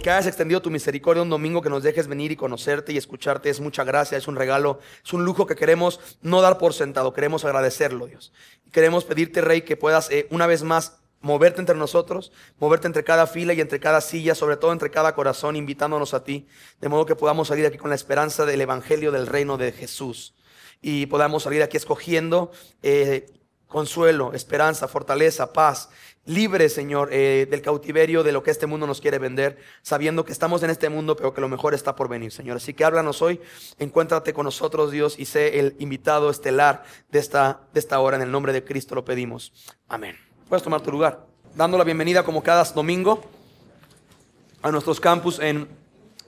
que hayas extendido tu misericordia un domingo, que nos dejes venir y conocerte y escucharte, es mucha gracia, es un regalo, es un lujo que queremos no dar por sentado, queremos agradecerlo, Dios. Queremos pedirte, Rey, que puedas eh, una vez más moverte entre nosotros, moverte entre cada fila y entre cada silla, sobre todo entre cada corazón, invitándonos a ti, de modo que podamos salir aquí con la esperanza del Evangelio del reino de Jesús y podamos salir aquí escogiendo eh, consuelo, esperanza, fortaleza, paz Libre Señor, eh, del cautiverio, de lo que este mundo nos quiere vender, sabiendo que estamos en este mundo, pero que lo mejor está por venir, Señor. Así que háblanos hoy, encuéntrate con nosotros, Dios, y sé el invitado estelar de esta, de esta hora. En el nombre de Cristo lo pedimos. Amén. Puedes tomar tu lugar, dando la bienvenida como cada domingo a nuestros campus en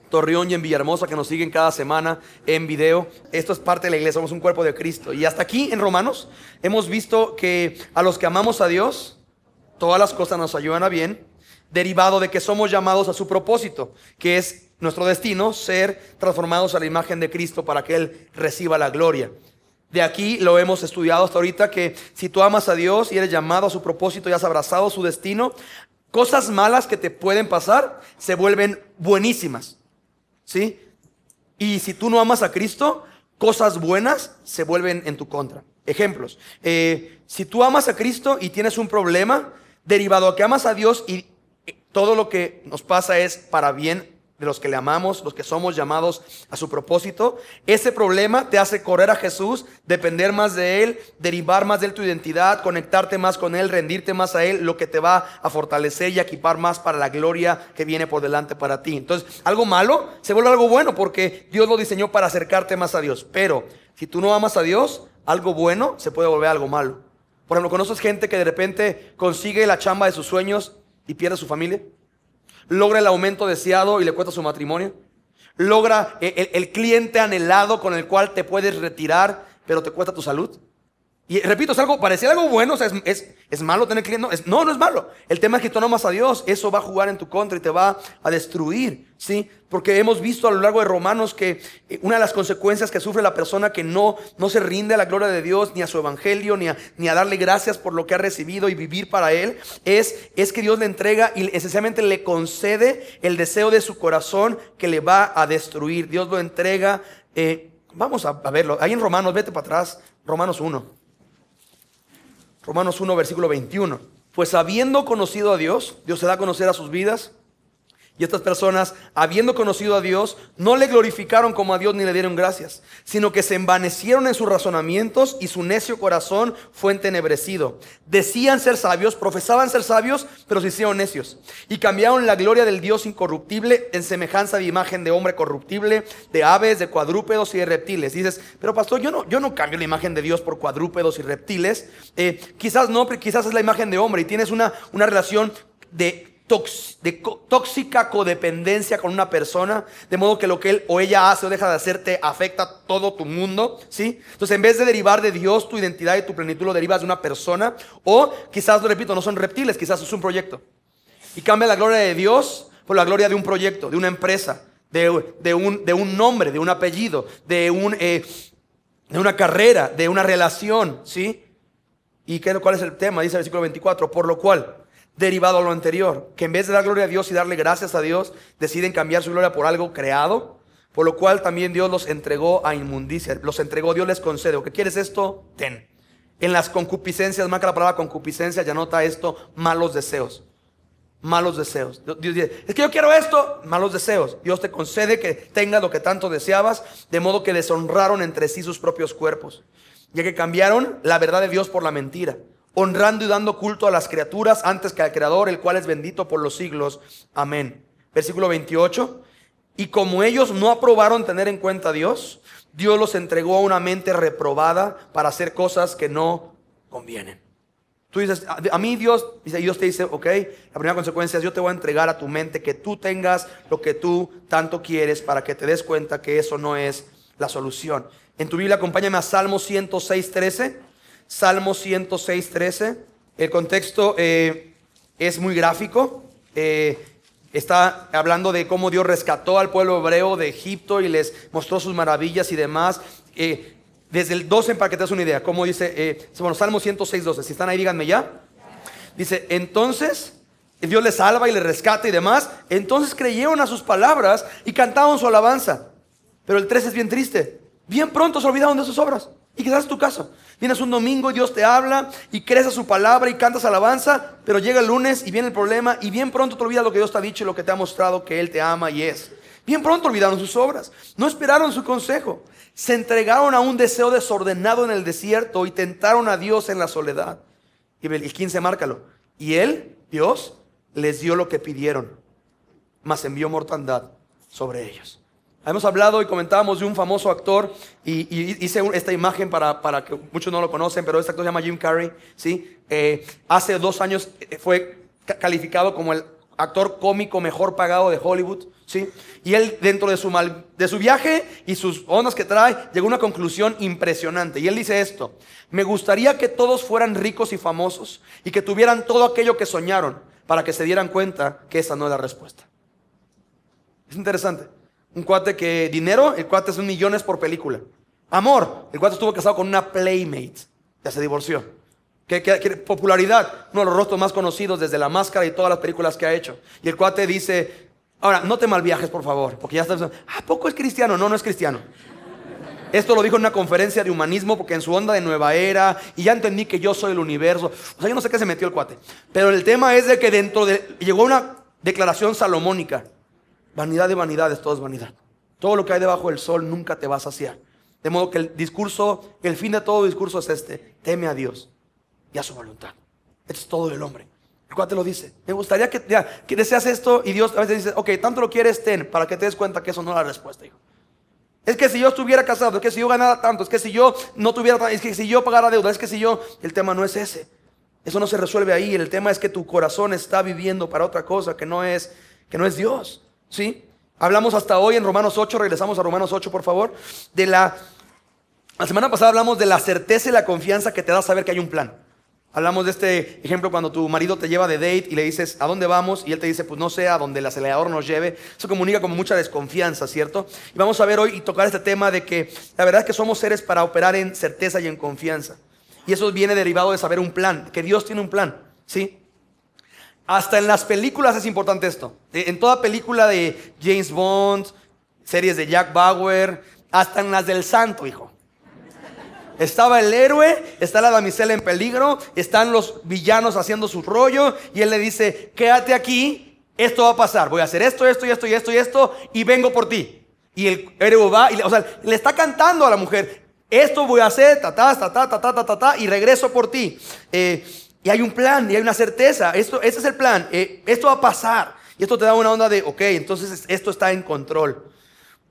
Torreón y en Villahermosa que nos siguen cada semana en video. Esto es parte de la iglesia, somos un cuerpo de Cristo. Y hasta aquí en Romanos hemos visto que a los que amamos a Dios, todas las cosas nos ayudan a bien, derivado de que somos llamados a su propósito, que es nuestro destino, ser transformados a la imagen de Cristo para que Él reciba la gloria. De aquí lo hemos estudiado hasta ahorita que si tú amas a Dios y eres llamado a su propósito y has abrazado su destino, cosas malas que te pueden pasar se vuelven buenísimas. ¿Sí? Y si tú no amas a Cristo, cosas buenas se vuelven en tu contra. Ejemplos. Eh, si tú amas a Cristo y tienes un problema, derivado a que amas a Dios y eh, todo lo que nos pasa es para bien de los que le amamos, los que somos llamados a su propósito. Ese problema te hace correr a Jesús, depender más de Él, derivar más de él tu identidad, conectarte más con Él, rendirte más a Él, lo que te va a fortalecer y equipar más para la gloria que viene por delante para ti. Entonces, algo malo se vuelve algo bueno porque Dios lo diseñó para acercarte más a Dios. Pero si tú no amas a Dios, algo bueno se puede volver algo malo. Por ejemplo, ¿conoces gente que de repente consigue la chamba de sus sueños y pierde su familia? ¿Logra el aumento deseado y le cuesta su matrimonio? ¿Logra el cliente anhelado con el cual te puedes retirar, pero te cuesta tu salud? Y repito, es algo, parecía algo bueno, o sea, es, es, es, malo tener clientes. No, no, es malo. El tema es que tú no amas a Dios, eso va a jugar en tu contra y te va a destruir, ¿sí? Porque hemos visto a lo largo de Romanos que eh, una de las consecuencias que sufre la persona que no, no se rinde a la gloria de Dios, ni a su evangelio, ni a, ni a darle gracias por lo que ha recibido y vivir para Él, es, es que Dios le entrega y esencialmente le concede el deseo de su corazón que le va a destruir. Dios lo entrega. Eh, vamos a, a verlo. Ahí en Romanos, vete para atrás, Romanos 1. Romanos 1, versículo 21. Pues habiendo conocido a Dios, Dios se da a conocer a sus vidas, y estas personas, habiendo conocido a Dios, no le glorificaron como a Dios ni le dieron gracias, sino que se envanecieron en sus razonamientos y su necio corazón fue entenebrecido. Decían ser sabios, profesaban ser sabios, pero se hicieron necios. Y cambiaron la gloria del Dios incorruptible en semejanza de imagen de hombre corruptible, de aves, de cuadrúpedos y de reptiles. dices, pero pastor, yo no, yo no cambio la imagen de Dios por cuadrúpedos y reptiles. Eh, quizás no, pero quizás es la imagen de hombre y tienes una, una relación de de tóxica codependencia con una persona, de modo que lo que él o ella hace o deja de hacer te afecta todo tu mundo, ¿sí? Entonces, en vez de derivar de Dios tu identidad y tu plenitud, lo derivas de una persona, o quizás, lo repito, no son reptiles, quizás es un proyecto. Y cambia la gloria de Dios por la gloria de un proyecto, de una empresa, de, un, de un, nombre, de un apellido, de, un, eh, de una carrera, de una relación, ¿sí? ¿Y qué, cuál es el tema? Dice el versículo 24, por lo cual derivado a lo anterior, que en vez de dar gloria a Dios y darle gracias a Dios, deciden cambiar su gloria por algo creado, por lo cual también Dios los entregó a inmundicia, los entregó, Dios les concede, ¿qué quieres esto? Ten. En las concupiscencias, marca la palabra concupiscencia, ya nota esto, malos deseos. Malos deseos. Dios dice, es que yo quiero esto, malos deseos. Dios te concede que tengas lo que tanto deseabas, de modo que deshonraron entre sí sus propios cuerpos, ya que cambiaron la verdad de Dios por la mentira honrando y dando culto a las criaturas antes que al Creador, el cual es bendito por los siglos. Amén. Versículo 28. Y como ellos no aprobaron tener en cuenta a Dios, Dios los entregó a una mente reprobada para hacer cosas que no convienen. Tú dices, a mí Dios, Dios te dice, ok, la primera consecuencia es yo te voy a entregar a tu mente que tú tengas lo que tú tanto quieres para que te des cuenta que eso no es la solución. En tu Biblia acompáñame a Salmo 106, 13. Salmo 106, 13. El contexto eh, es muy gráfico. Eh, está hablando de cómo Dios rescató al pueblo hebreo de Egipto y les mostró sus maravillas y demás. Eh, desde el 12, para que te hagas una idea, como dice, bueno, Salmo 106, Si están ahí, díganme ya. Dice, entonces Dios les salva y les rescata y demás. Entonces creyeron a sus palabras y cantaron su alabanza. Pero el 13 es bien triste. Bien pronto se olvidaron de sus obras y tu caso Vienes un domingo y Dios te habla y crees a su palabra y cantas alabanza, pero llega el lunes y viene el problema y bien pronto te olvidas lo que Dios te ha dicho y lo que te ha mostrado que Él te ama y es. Bien pronto olvidaron sus obras, no esperaron su consejo, se entregaron a un deseo desordenado en el desierto y tentaron a Dios en la soledad. Y el 15, márcalo. Y Él, Dios, les dio lo que pidieron, mas envió mortandad sobre ellos. Hemos hablado y comentábamos de un famoso actor y, hice esta imagen para, que muchos no lo conocen, pero este actor se llama Jim Carrey, ¿sí? Eh, hace dos años eh, fue calificado como el actor cómico mejor pagado de Hollywood, ¿sí? Y él, dentro de su, de su viaje y sus ondas que trae, llegó a una conclusión impresionante. Y él dice esto, me gustaría que todos fueran ricos y famosos y que tuvieran todo aquello que soñaron para que se dieran cuenta que esa no es la respuesta. Es interesante. Un cuate que dinero, el cuate es un millones por película. Amor, el cuate estuvo casado con una playmate. Ya se divorció. ¿Qué, qué, popularidad? Uno de los rostros más conocidos desde la máscara y todas las películas que ha hecho. Y el cuate dice, ahora, no te viajes por favor, porque ya está pensando, ¿a poco es cristiano? No, no es cristiano. Esto lo dijo en una conferencia de humanismo porque en su onda de nueva era y ya entendí que yo soy el universo. O sea, yo no sé qué se metió el cuate. Pero el tema es de que dentro de... Llegó una declaración salomónica. Vanidad de vanidades, todo es vanidad. Todo lo que hay debajo del sol nunca te vas a saciar. De modo que el discurso, el fin de todo discurso es este: teme a Dios y a su voluntad. Esto es todo del hombre. El cual te lo dice. Me gustaría que, que deseas esto y Dios a veces dice, ok, tanto lo quieres, ten, para que te des cuenta que eso no es la respuesta, hijo. Es que si yo estuviera casado, es que si yo ganara tanto, es que si yo no tuviera, es que si yo pagara deuda, es que si yo, el tema no es ese. Eso no se resuelve ahí. El tema es que tu corazón está viviendo para otra cosa que no es, que no es Dios. ¿Sí? Hablamos hasta hoy en Romanos 8, regresamos a Romanos 8, por favor, de la... La semana pasada hablamos de la certeza y la confianza que te da saber que hay un plan. Hablamos de este ejemplo cuando tu marido te lleva de date y le dices, ¿a dónde vamos? Y él te dice, pues no sé, a donde el acelerador nos lleve. Eso comunica como mucha desconfianza, ¿cierto? Y vamos a ver hoy y tocar este tema de que la verdad es que somos seres para operar en certeza y en confianza. Y eso viene derivado de saber un plan, que Dios tiene un plan, ¿sí? Hasta en las películas es importante esto. Eh, en toda película de James Bond, series de Jack Bauer, hasta en las del santo, hijo. Estaba el héroe, está la damisela en peligro, están los villanos haciendo su rollo y él le dice, quédate aquí, esto va a pasar, voy a hacer esto, esto y esto y esto y esto y vengo por ti. Y el héroe va, y, o sea, le está cantando a la mujer, esto voy a hacer, ta ta ta ta ta ta ta ta, y regreso por ti. Eh, y hay un plan, y hay una certeza. Esto, ese es el plan. Eh, esto va a pasar. Y esto te da una onda de, ok, entonces esto está en control.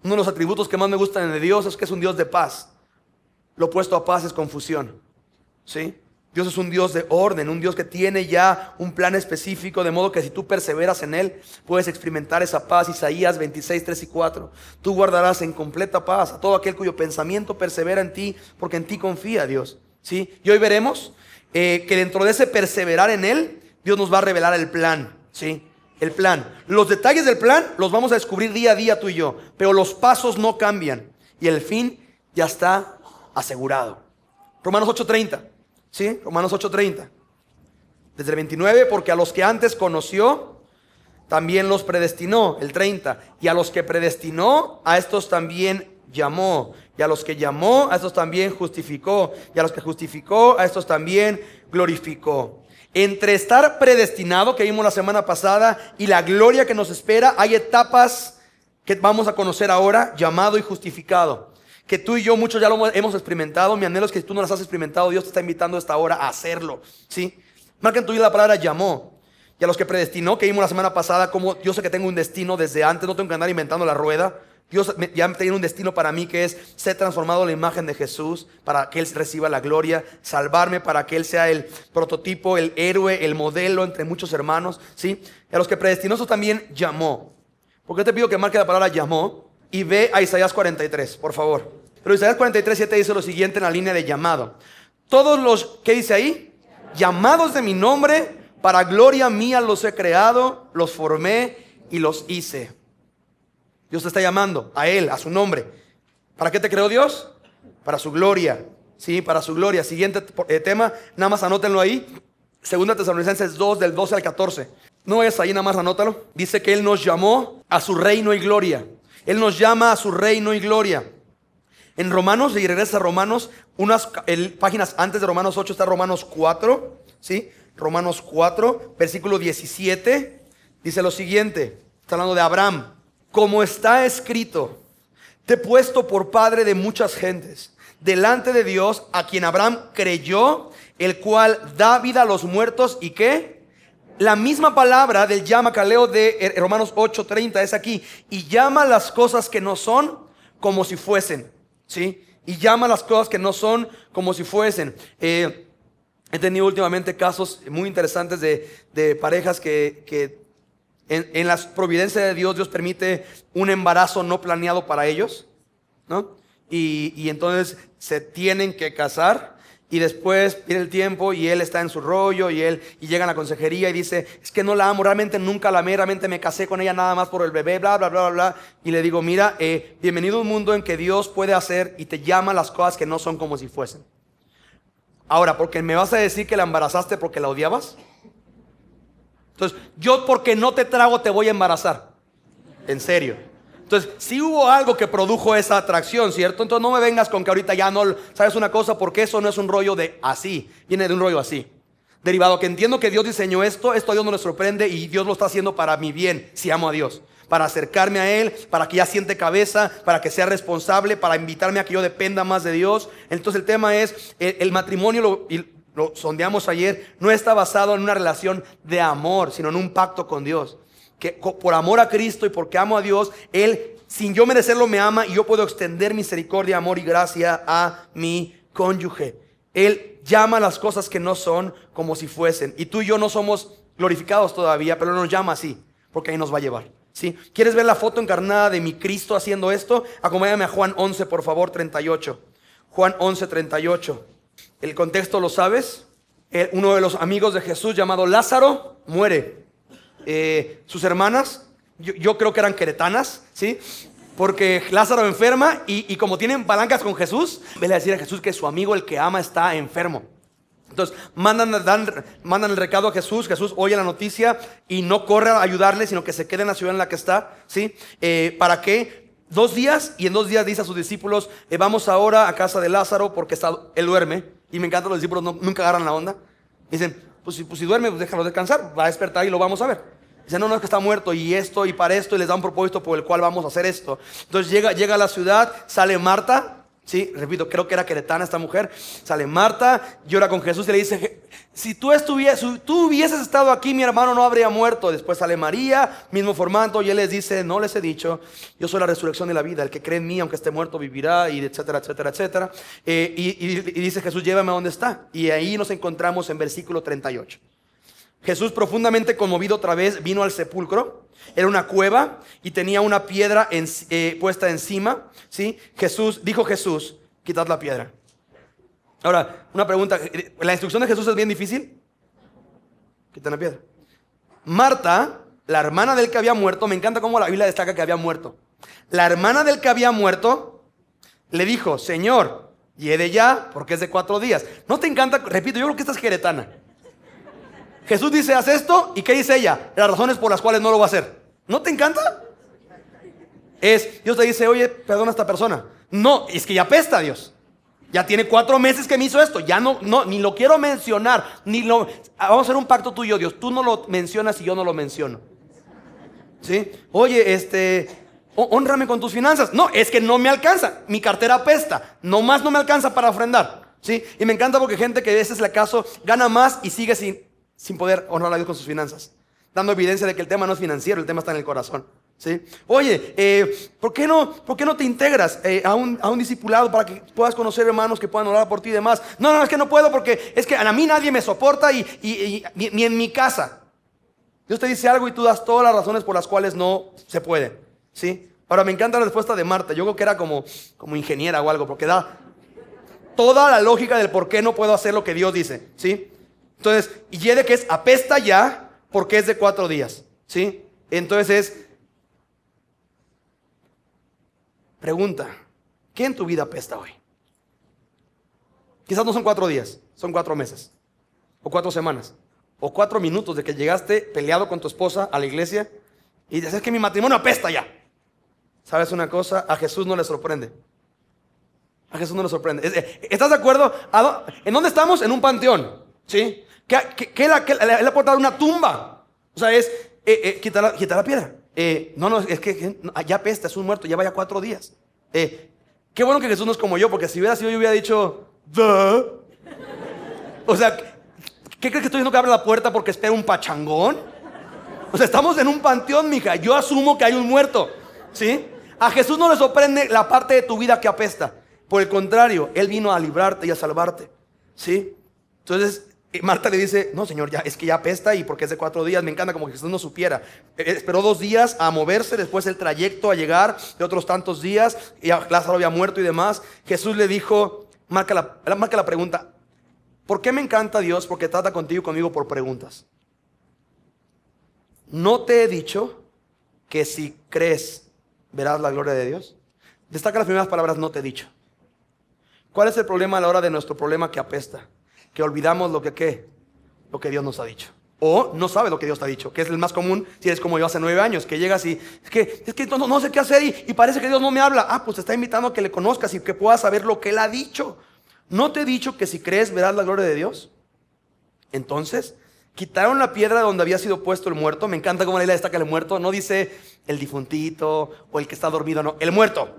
Uno de los atributos que más me gustan de Dios es que es un Dios de paz. Lo opuesto a paz es confusión. ¿Sí? Dios es un Dios de orden, un Dios que tiene ya un plan específico, de modo que si tú perseveras en Él, puedes experimentar esa paz. Isaías 26, 3 y 4. Tú guardarás en completa paz a todo aquel cuyo pensamiento persevera en ti, porque en ti confía Dios. ¿Sí? Y hoy veremos eh, que dentro de ese perseverar en Él, Dios nos va a revelar el plan, ¿sí? El plan. Los detalles del plan los vamos a descubrir día a día tú y yo, pero los pasos no cambian y el fin ya está asegurado. Romanos 8:30, ¿sí? Romanos 8:30. Desde el 29, porque a los que antes conoció, también los predestinó, el 30. Y a los que predestinó, a estos también llamó. Y a los que llamó, a estos también justificó. Y a los que justificó, a estos también glorificó. Entre estar predestinado, que vimos la semana pasada, y la gloria que nos espera, hay etapas que vamos a conocer ahora, llamado y justificado. Que tú y yo muchos ya lo hemos experimentado. Mi anhelo es que tú no las has experimentado. Dios te está invitando esta hora a hacerlo. ¿sí? Marca en tu vida la palabra llamó. Y a los que predestinó, que vimos la semana pasada, como yo sé que tengo un destino desde antes, no tengo que andar inventando la rueda. Dios ya tiene un destino para mí que es ser transformado en la imagen de Jesús para que Él reciba la gloria, salvarme para que Él sea el prototipo, el héroe, el modelo entre muchos hermanos, ¿sí? a los que eso también llamó. Porque te pido que marque la palabra llamó y ve a Isaías 43, por favor. Pero Isaías 43, 7 dice lo siguiente en la línea de llamado. Todos los, ¿qué dice ahí? Llamados de mi nombre, para gloria mía los he creado, los formé y los hice. Dios te está llamando a Él, a su nombre. ¿Para qué te creó Dios? Para su gloria. Sí, para su gloria. Siguiente eh, tema, nada más anótenlo ahí. Segunda Tesalonicenses 2, del 12 al 14. No es ahí, nada más anótalo. Dice que Él nos llamó a su reino y gloria. Él nos llama a su reino y gloria. En Romanos, y regresa a Romanos, unas páginas antes de Romanos 8 está Romanos 4, ¿sí? Romanos 4, versículo 17, dice lo siguiente, está hablando de Abraham como está escrito, te he puesto por padre de muchas gentes, delante de Dios, a quien Abraham creyó, el cual da vida a los muertos y qué? La misma palabra del llama de Romanos 8:30 es aquí, y llama las cosas que no son como si fuesen, ¿sí? Y llama las cosas que no son como si fuesen. Eh, he tenido últimamente casos muy interesantes de, de parejas que, que en, en providencias de Dios, Dios permite un embarazo no planeado para ellos, ¿no? Y, entonces se tienen que casar y después viene el tiempo y él está en su rollo y él y llega a la consejería y dice, es que no la amo, realmente nunca la amé, realmente me casé con ella nada más por el bebé, bla, bla, bla, bla. bla. Y le digo, mira, eh, bienvenido a un mundo en que Dios puede hacer y te llama las cosas que no son como si fuesen. Ahora, porque me vas a decir que la embarazaste porque la odiabas, entonces, yo porque no te trago te voy a embarazar. En serio. Entonces, si hubo algo que produjo esa atracción, ¿cierto? Entonces no me vengas con que ahorita ya no, ¿sabes una cosa? Porque eso no es un rollo de así, viene de un rollo así. Derivado que entiendo que Dios diseñó esto, esto a Dios no le sorprende y Dios lo está haciendo para mi bien, si amo a Dios para acercarme a Él, para que ya siente cabeza, para que sea responsable, para invitarme a que yo dependa más de Dios. Entonces el tema es, el, matrimonio lo, lo sondeamos ayer, no está basado en una relación de amor, sino en un pacto con Dios. Que por amor a Cristo y porque amo a Dios, Él, sin yo merecerlo, me ama y yo puedo extender misericordia, amor y gracia a mi cónyuge. Él llama las cosas que no son como si fuesen. Y tú y yo no somos glorificados todavía, pero Él nos llama así, porque ahí nos va a llevar. ¿Quieres ver la foto encarnada de mi Cristo haciendo esto? Acompáñame a Juan 11, por favor, 38. Juan 11, 38. El contexto lo sabes. Eh, uno de los amigos de Jesús llamado Lázaro muere. Eh, sus hermanas, yo, creo que eran queretanas, ¿sí? Porque Lázaro enferma y, como tienen palancas con Jesús, vele a decir a Jesús que su amigo, el que ama, está enfermo. Entonces, mandan, mandan el recado a Jesús, Jesús oye la noticia y no corre a ayudarle, sino que se quede en la ciudad en la que está, ¿sí? Eh, ¿Para qué? dos días y en dos días dice a sus discípulos, eh, vamos ahora a casa de Lázaro porque está, él duerme. Y me encanta, los discípulos nunca agarran la onda. Dicen, pues, pues si, duerme, pues déjalo descansar, va a despertar y lo vamos a ver. Dicen, no, no, es que está muerto y esto y para esto y les da un propósito por el cual vamos a hacer esto. Entonces llega, llega a la ciudad, sale Marta, Sí, repito, creo que era queretana esta mujer. Sale Marta, llora con Jesús y le dice, si tú, estuvieses, tú hubieses estado aquí, mi hermano no habría muerto. Después sale María, mismo formando y él les dice, no les he dicho, yo soy la resurrección de la vida, el que cree en mí, aunque esté muerto, vivirá, y etcétera, etcétera, etcétera. Eh, y, y dice Jesús, llévame a donde está. Y ahí nos encontramos en versículo 38. Jesús profundamente conmovido otra vez vino al sepulcro. Era una cueva y tenía una piedra eh, puesta encima. ¿sí? Jesús, dijo Jesús, quitad la piedra. Ahora, una pregunta. Eh, ¿La instrucción de Jesús es bien difícil? Quitan la piedra. Marta, la hermana del que había muerto, me encanta cómo la Biblia destaca que había muerto. La hermana del que había muerto le dijo, Señor, lleve ya porque es de cuatro días. ¿No te encanta? Repito, yo creo que esta es Jesús dice, haz esto, ¿y qué dice ella? Las razones por las cuales no lo va a hacer. ¿No te encanta? Es, Dios te dice, oye, perdona a esta persona. No, es que ya pesta Dios. Ya tiene cuatro meses que me hizo esto. Ya no, no, ni lo quiero mencionar. Ni lo, ah, vamos a hacer un pacto tuyo, Dios. Tú no lo mencionas y yo no lo menciono. ¿Sí? Oye, este, honrame con tus finanzas. No, es que no me alcanza. Mi cartera pesta. Nomás no me alcanza para ofrendar. ¿Sí? Y me encanta porque gente que ese es el caso gana más y sigue sin sin poder honrar a Dios con sus finanzas, dando evidencia de que el tema no es financiero, el tema está en el corazón. ¿sí? Oye, eh, ¿por, qué no, ¿por qué no te integras eh, a, un, discipulado para que puedas conocer hermanos que puedan orar por ti y demás? No, no, es que no puedo porque es que a mí nadie me soporta y, y, ni, en mi casa. Dios te dice algo y tú das todas las razones por las cuales no se puede. ¿sí? Ahora, me encanta la respuesta de Marta. Yo creo que era como, como ingeniera o algo, porque da toda la lógica del por qué no puedo hacer lo que Dios dice. ¿sí? Entonces, y de que es apesta ya porque es de cuatro días. ¿Sí? Entonces es. Pregunta: ¿qué en tu vida apesta hoy? Quizás no son cuatro días, son cuatro meses, o cuatro semanas, o cuatro minutos de que llegaste peleado con tu esposa a la iglesia y dices es que mi matrimonio apesta ya. ¿Sabes una cosa? A Jesús no le sorprende. A Jesús no le sorprende. Eh, ¿Estás de acuerdo? ¿En dónde estamos? En un panteón. ¿Sí? ¿Qué, la, le, de una tumba? O sea, es quita eh, eh, quitar, la, la, piedra. Eh, no, no, es que ya pesta, es un muerto, ya vaya cuatro días. qué bueno que Jesús no es como yo, porque si hubiera sido yo hubiera dicho, O sea, ¿qué crees que estoy diciendo que abre la puerta porque espera un pachangón? O sea, estamos en un panteón, mija. Yo asumo que hay un muerto, ¿sí? A Jesús no le sorprende la parte de tu vida que apesta. Por el contrario, Él vino a librarte y a salvarte, ¿sí? Entonces, Marta le dice, no señor, ya es que ya apesta y porque es de cuatro días, me encanta como que Jesús no supiera. Eh, esperó dos días a moverse, después el trayecto a llegar de otros tantos días, y Lázaro había muerto y demás. Jesús le dijo, marca la, marca la pregunta, ¿por qué me encanta Dios? Porque trata contigo y conmigo por preguntas. ¿No te he dicho que si crees verás la gloria de Dios? Destaca las primeras palabras, no te he dicho. ¿Cuál es el problema a la hora de nuestro problema que apesta? que olvidamos lo que qué, lo que Dios nos ha dicho. O no sabe lo que Dios te ha dicho, que es el más común si eres como yo hace nueve años, que llegas y es que, es que no, no sé qué hacer y, y, parece que Dios no me habla. Ah, pues te está invitando a que le conozcas y que puedas saber lo que Él ha dicho. ¿No te he dicho que si crees verás la gloria de Dios? Entonces, quitaron la piedra donde había sido puesto el muerto. Me encanta cómo la isla destaca el muerto. No dice el difuntito o el que está dormido, no, el muerto.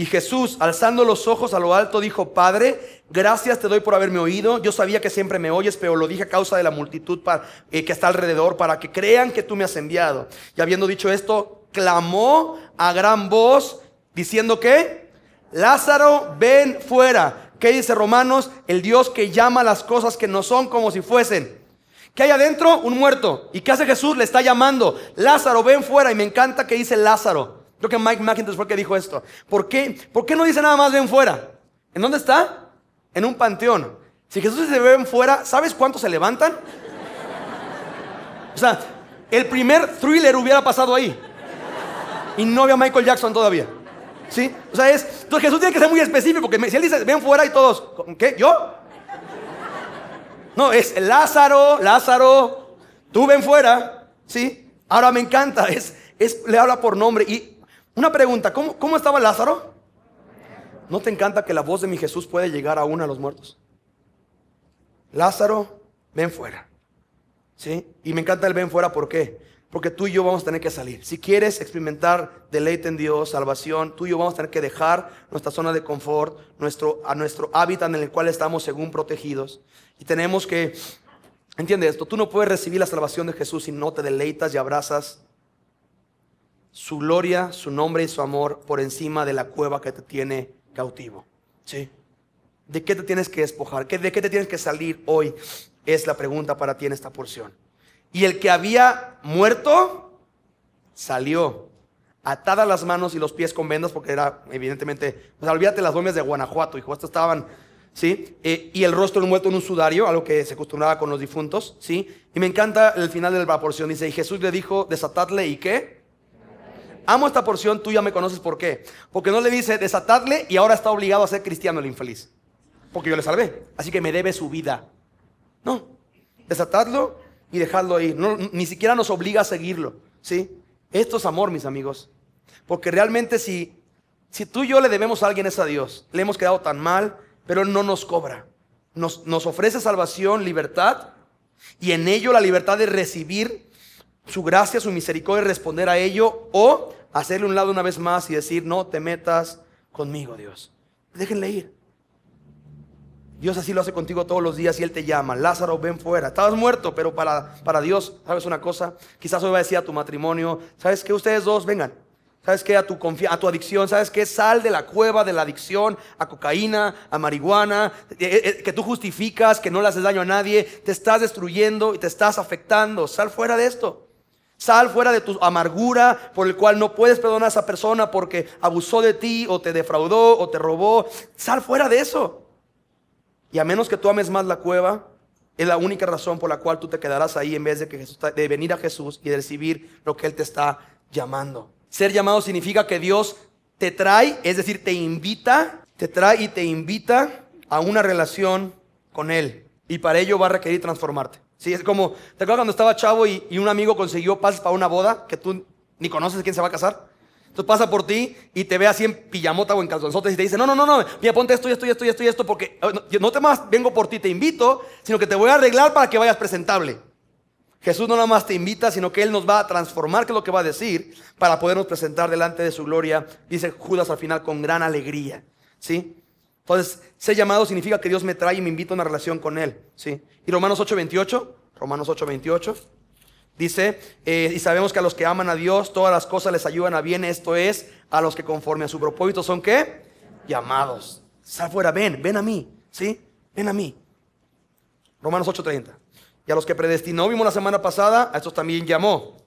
Y Jesús, alzando los ojos a lo alto, dijo, Padre, gracias te doy por haberme oído. Yo sabía que siempre me oyes, pero lo dije a causa de la multitud para, eh, que está alrededor, para que crean que tú me has enviado. Y habiendo dicho esto, clamó a gran voz, diciendo que, Lázaro, ven fuera. ¿Qué dice Romanos? El Dios que llama las cosas que no son como si fuesen. ¿Qué hay adentro? Un muerto. ¿Y qué hace Jesús? Le está llamando. Lázaro, ven fuera. Y me encanta que dice Lázaro. Creo que Mike McIntosh fue el que dijo esto. ¿Por qué? no dice nada más ven fuera? ¿En dónde está? En un panteón. Si Jesús se ven fuera, ¿sabes cuántos se levantan? O sea, el primer thriller hubiera pasado ahí. Y no había Michael Jackson todavía. ¿Sí? O sea, es. Entonces Jesús tiene que ser muy específico, porque si él dice, ven fuera y todos, ¿qué? ¿Yo? No, es Lázaro, Lázaro, tú ven fuera, ¿sí? Ahora me encanta, es, es, le habla por nombre y una pregunta, ¿cómo, estaba Lázaro? ¿No te encanta que la voz de mi Jesús puede llegar aún a los muertos? Lázaro, ven fuera. ¿Sí? Y me encanta el ven fuera, ¿por qué? Porque tú y yo vamos a tener que salir. Si quieres experimentar deleite en Dios, salvación, tú y yo vamos a tener que dejar nuestra zona de confort, nuestro, a nuestro hábitat en el cual estamos según protegidos. Y tenemos que, entiende esto, tú no puedes recibir la salvación de Jesús si no te deleitas y abrazas su gloria, su nombre y su amor por encima de la cueva que te tiene cautivo. ¿Sí? ¿De qué te tienes que despojar? ¿De qué te tienes que salir hoy? Es la pregunta para ti en esta porción. Y el que había muerto salió, atada las manos y los pies con vendas, porque era evidentemente, pues olvídate las momias de Guanajuato, Y estas estaban, ¿sí? Eh, y el rostro muerto en un sudario, algo que se acostumbraba con los difuntos, ¿sí? Y me encanta el final de la porción, dice, y Jesús le dijo, desatadle y qué? amo esta porción, tú ya me conoces por qué. Porque no le dice desatadle y ahora está obligado a ser cristiano el infeliz. Porque yo le salvé. Así que me debe su vida. No, desatadlo y dejadlo ahí. ni siquiera nos obliga a seguirlo. ¿sí? Esto es amor, mis amigos. Porque realmente si, si tú y yo le debemos a alguien es a Dios. Le hemos quedado tan mal, pero no nos cobra. Nos, nos ofrece salvación, libertad. Y en ello la libertad de recibir su gracia, su misericordia, responder a ello o hacerle un lado una vez más y decir, no te metas conmigo, Dios. Déjenle ir. Dios así lo hace contigo todos los días y Él te llama. Lázaro, ven fuera. Estabas muerto, pero para, para Dios, ¿sabes una cosa? Quizás hoy va a decir a tu matrimonio, ¿sabes qué? Ustedes dos, vengan. ¿Sabes qué? A tu, a tu adicción, ¿sabes qué? Sal de la cueva de la adicción a cocaína, a marihuana, eh, eh, eh, que tú justificas, que no le haces daño a nadie, te estás destruyendo y te estás afectando. Sal fuera de esto. Sal fuera de tu amargura por el cual no puedes perdonar a esa persona porque abusó de ti o te defraudó o te robó. Sal fuera de eso. Y a menos que tú ames más la cueva, es la única razón por la cual tú te quedarás ahí en vez de, que Jesús, de venir a Jesús y recibir lo que Él te está llamando. Ser llamado significa que Dios te trae, es decir, te invita, te trae y te invita a una relación con Él. Y para ello va a requerir transformarte. Sí, es como, ¿te acuerdas cuando estaba chavo y, un amigo consiguió pases para una boda que tú ni conoces quién se va a casar? Entonces pasa por ti y te ve así en pijamota o en calzonzotes y te dice, no, no, no, no, mira, ponte esto y esto y esto y esto esto, porque eh, no, te más vengo por ti, te invito, sino que te voy a arreglar para que vayas presentable. Jesús no nada más te invita, sino que Él nos va a transformar, que es lo que va a decir, para podernos presentar delante de su gloria, dice Judas al final, con gran alegría. ¿Sí? Entonces, ser llamado significa que Dios me trae y me invita a una relación con Él. ¿sí? Y Romanos 8:28, Romanos 8:28, dice, eh, y sabemos que a los que aman a Dios, todas las cosas les ayudan a bien, esto es, a los que conforme a su propósito son qué? Llamados. Sal fuera, ven, ven a mí, ¿sí? Ven a mí. Romanos 8:30. Y a los que predestinó, vimos la semana pasada, a estos también llamó.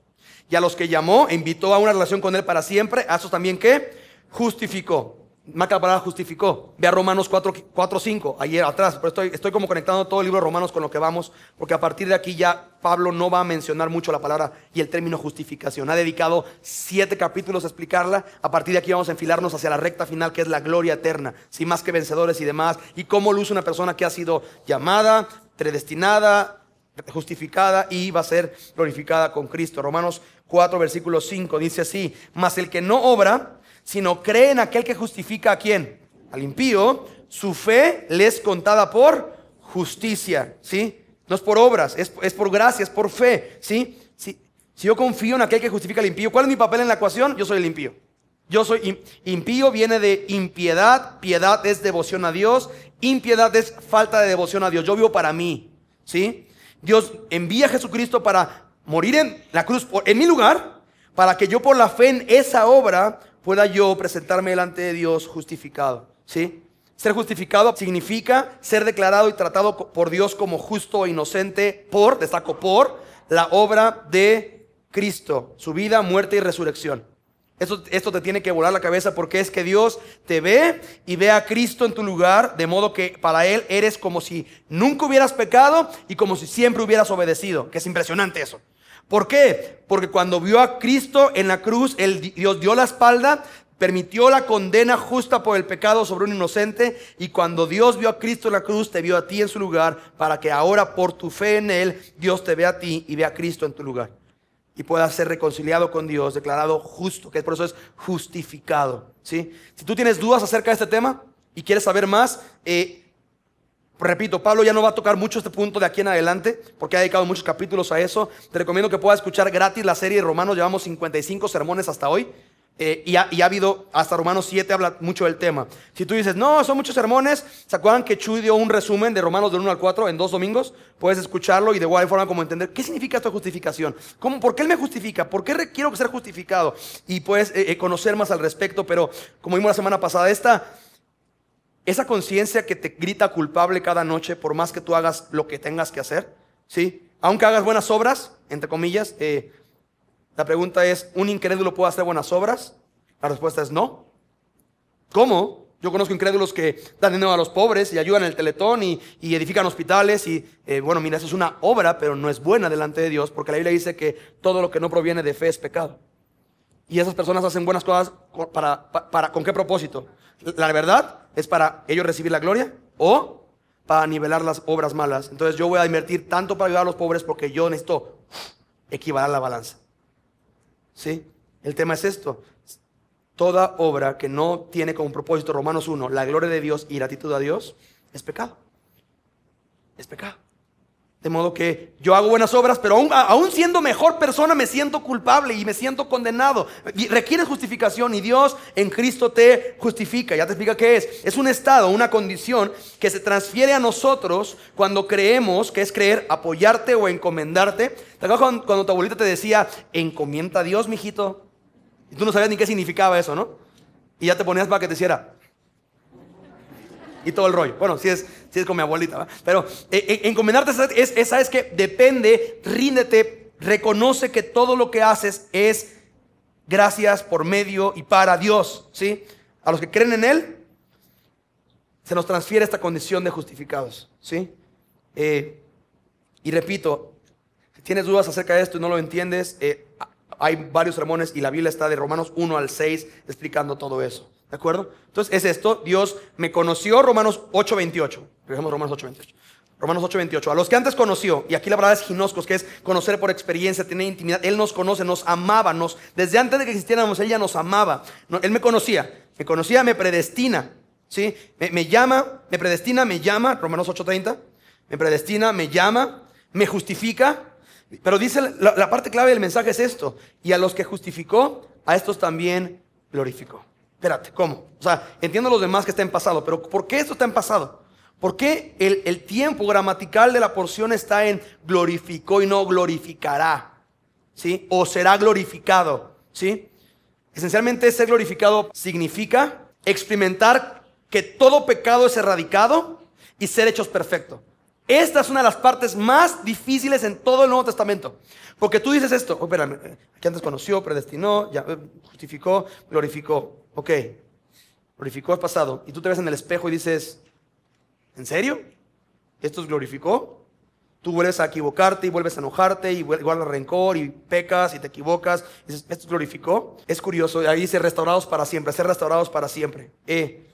Y a los que llamó, invitó a una relación con Él para siempre, a estos también qué? Justificó. Maca palabra justificó. Ve a Romanos 4, 4 5, ayer atrás, pero estoy, estoy como conectando todo el libro de Romanos con lo que vamos, porque a partir de aquí ya Pablo no va a mencionar mucho la palabra y el término justificación. Ha dedicado siete capítulos a explicarla. A partir de aquí vamos a enfilarnos hacia la recta final, que es la gloria eterna, sin más que vencedores y demás, y cómo luce una persona que ha sido llamada, predestinada, justificada y va a ser glorificada con Cristo. Romanos 4, versículo 5 dice así, mas el que no obra, sino cree en aquel que justifica a quién, al impío, su fe le es contada por justicia, ¿sí? No es por obras, es, por gracia, es por fe, ¿sí? Si yo confío en aquel que justifica al impío, ¿cuál es mi papel en la ecuación? Yo soy el impío. Yo soy impío, viene de impiedad, piedad es devoción a Dios, impiedad es falta de devoción a Dios. Yo vivo para mí, ¿sí? Dios envía a Jesucristo para morir en la cruz en mi lugar, para que yo por la fe en esa obra pueda yo presentarme delante de Dios justificado. ¿Sí? Ser justificado significa ser declarado y tratado por Dios como justo e inocente por, destaco por, la obra de Cristo, su vida, muerte y resurrección. Esto, esto, te tiene que volar la cabeza porque es que Dios te ve y ve a Cristo en tu lugar, de modo que para Él eres como si nunca hubieras pecado y como si siempre hubieras obedecido, que es impresionante eso. ¿Por qué? Porque cuando vio a Cristo en la cruz, el Dios dio la espalda, permitió la condena justa por el pecado sobre un inocente y cuando Dios vio a Cristo en la cruz, te vio a ti en su lugar para que ahora por tu fe en Él, Dios te vea a ti y vea a Cristo en tu lugar y puedas ser reconciliado con Dios, declarado justo, que por eso es justificado. Si tú tienes dudas acerca de este tema y quieres saber más, eh, Repito, Pablo ya no va a tocar mucho este punto de aquí en adelante, porque ha dedicado muchos capítulos a eso. Te recomiendo que puedas escuchar gratis la serie de Romanos, llevamos 55 sermones hasta hoy. Eh, y, ha, habido, hasta Romanos 7 habla mucho del tema. Si tú dices, no, son muchos sermones, ¿se acuerdan que Chuy dio un resumen de Romanos del 1 al 4 en dos domingos? Puedes escucharlo y de igual forma como entender, ¿qué significa esta justificación? ¿Cómo, ¿Por qué Él me justifica? ¿Por qué quiero ser justificado? Y puedes eh, eh, conocer más al respecto, pero como vimos la semana pasada, esta esa conciencia que te grita culpable cada noche por más que tú hagas lo que tengas que hacer, ¿sí? Aunque hagas buenas obras, entre comillas, eh, la pregunta es, ¿un incrédulo puede hacer buenas obras? La respuesta es no. ¿Cómo? Yo conozco incrédulos que dan dinero a los pobres y ayudan en el teletón y, edifican hospitales y, eh, bueno, mira, eso es una obra, pero no es buena delante de Dios porque la Biblia dice que todo lo que no proviene de fe es pecado. Y esas personas hacen buenas cosas para, para ¿con qué propósito? La verdad, es para ellos recibir la gloria o para nivelar las obras malas. Entonces yo voy a invertir tanto para ayudar a los pobres porque yo necesito equivalar la balanza. ¿Sí? El tema es esto. Toda obra que no tiene como propósito Romanos 1 la gloria de Dios y la actitud a Dios es pecado. Es pecado. De modo que yo hago buenas obras, pero aún, siendo mejor persona me siento culpable y me siento condenado. Requiere justificación y Dios en Cristo te justifica. Ya te explica qué es. Es un estado, una condición que se transfiere a nosotros cuando creemos, que es creer, apoyarte o encomendarte. ¿Te acuerdas cuando, tu abuelita te decía, encomienda a Dios, mijito? Y tú no sabías ni qué significaba eso, ¿no? Y ya te ponías para que te hiciera. Y todo el rollo. Bueno, si es, si es con mi abuelita, Pero eh, eh, encomendarte es, es, que Depende, ríndete, reconoce que todo lo que haces es gracias por medio y para Dios, ¿sí? A los que creen en Él, se nos transfiere esta condición de justificados, ¿sí? Eh, y repito, si tienes dudas acerca de esto y no lo entiendes, hay varios sermones y la Biblia está de Romanos 1 al 6 explicando todo eso. ¿De acuerdo? Entonces es esto, Dios me conoció, Romanos 8:28. Regresamos Romanos 8:28. Romanos 8:28. A los que antes conoció, y aquí la palabra es ginoscos, que es conocer por experiencia, tener intimidad. Él nos conoce, nos amaba, nos, desde antes de que existiéramos, Él ya nos amaba. él me conocía, me conocía, me predestina. ¿sí? Me, llama, me predestina, me llama, Romanos 8:30. Me predestina, me llama, me justifica. Pero dice la parte clave del mensaje es esto. Y a los que justificó, a estos también glorificó espérate, ¿cómo? O sea, entiendo los demás que está en pasado, pero ¿por qué esto está en pasado? ¿Por qué el, tiempo gramatical de la porción está en glorificó y no glorificará? ¿Sí? O será glorificado, ¿sí? Esencialmente ser glorificado significa experimentar que todo pecado es erradicado y ser hechos perfecto. Esta es una de las partes más difíciles en todo el Nuevo Testamento. Porque tú dices esto, oh, espérame, aquí eh, antes conoció, predestinó, eh, justificó, glorificó. Ok, glorificó el pasado. Y tú te ves en el espejo y dices, ¿en serio? ¿Esto es glorificó? Tú vuelves a equivocarte y vuelves a enojarte y guardas rencor y pecas y te equivocas. dices, ¿esto es glorificó? Es curioso. Ahí dice restaurados para siempre, ser restaurados para siempre. Eh,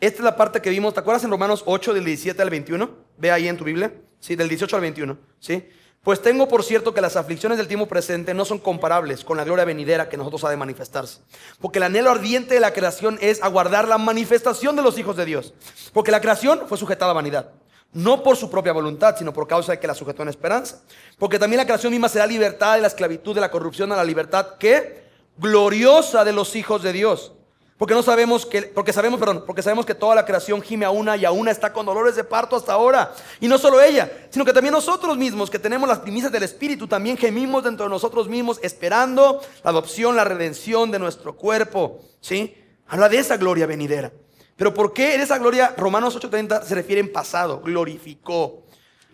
esta es la parte que vimos, ¿te acuerdas en Romanos 8 del 17 al 21? Ve ahí en tu Biblia. Sí, del 18 al 21. Sí. Pues tengo por cierto que las aflicciones del tiempo presente no son comparables con la gloria venidera que nosotros ha de manifestarse. Porque el anhelo ardiente de la creación es aguardar la manifestación de los hijos de Dios. Porque la creación fue sujetada a vanidad. No por su propia voluntad, sino por causa de que la sujetó en esperanza. Porque también la creación misma será libertad de la esclavitud, de la corrupción a la libertad que gloriosa de los hijos de Dios. Porque no sabemos que, porque sabemos, perdón, porque sabemos que toda la creación gime a una y a una está con dolores de parto hasta ahora. Y no solo ella, sino que también nosotros mismos, que tenemos las primicias del Espíritu, también gemimos dentro de nosotros mismos, esperando la adopción, la redención de nuestro cuerpo. ¿Sí? Habla de esa gloria venidera. Pero ¿por qué en esa gloria Romanos 8:30 se refiere en pasado? Glorificó.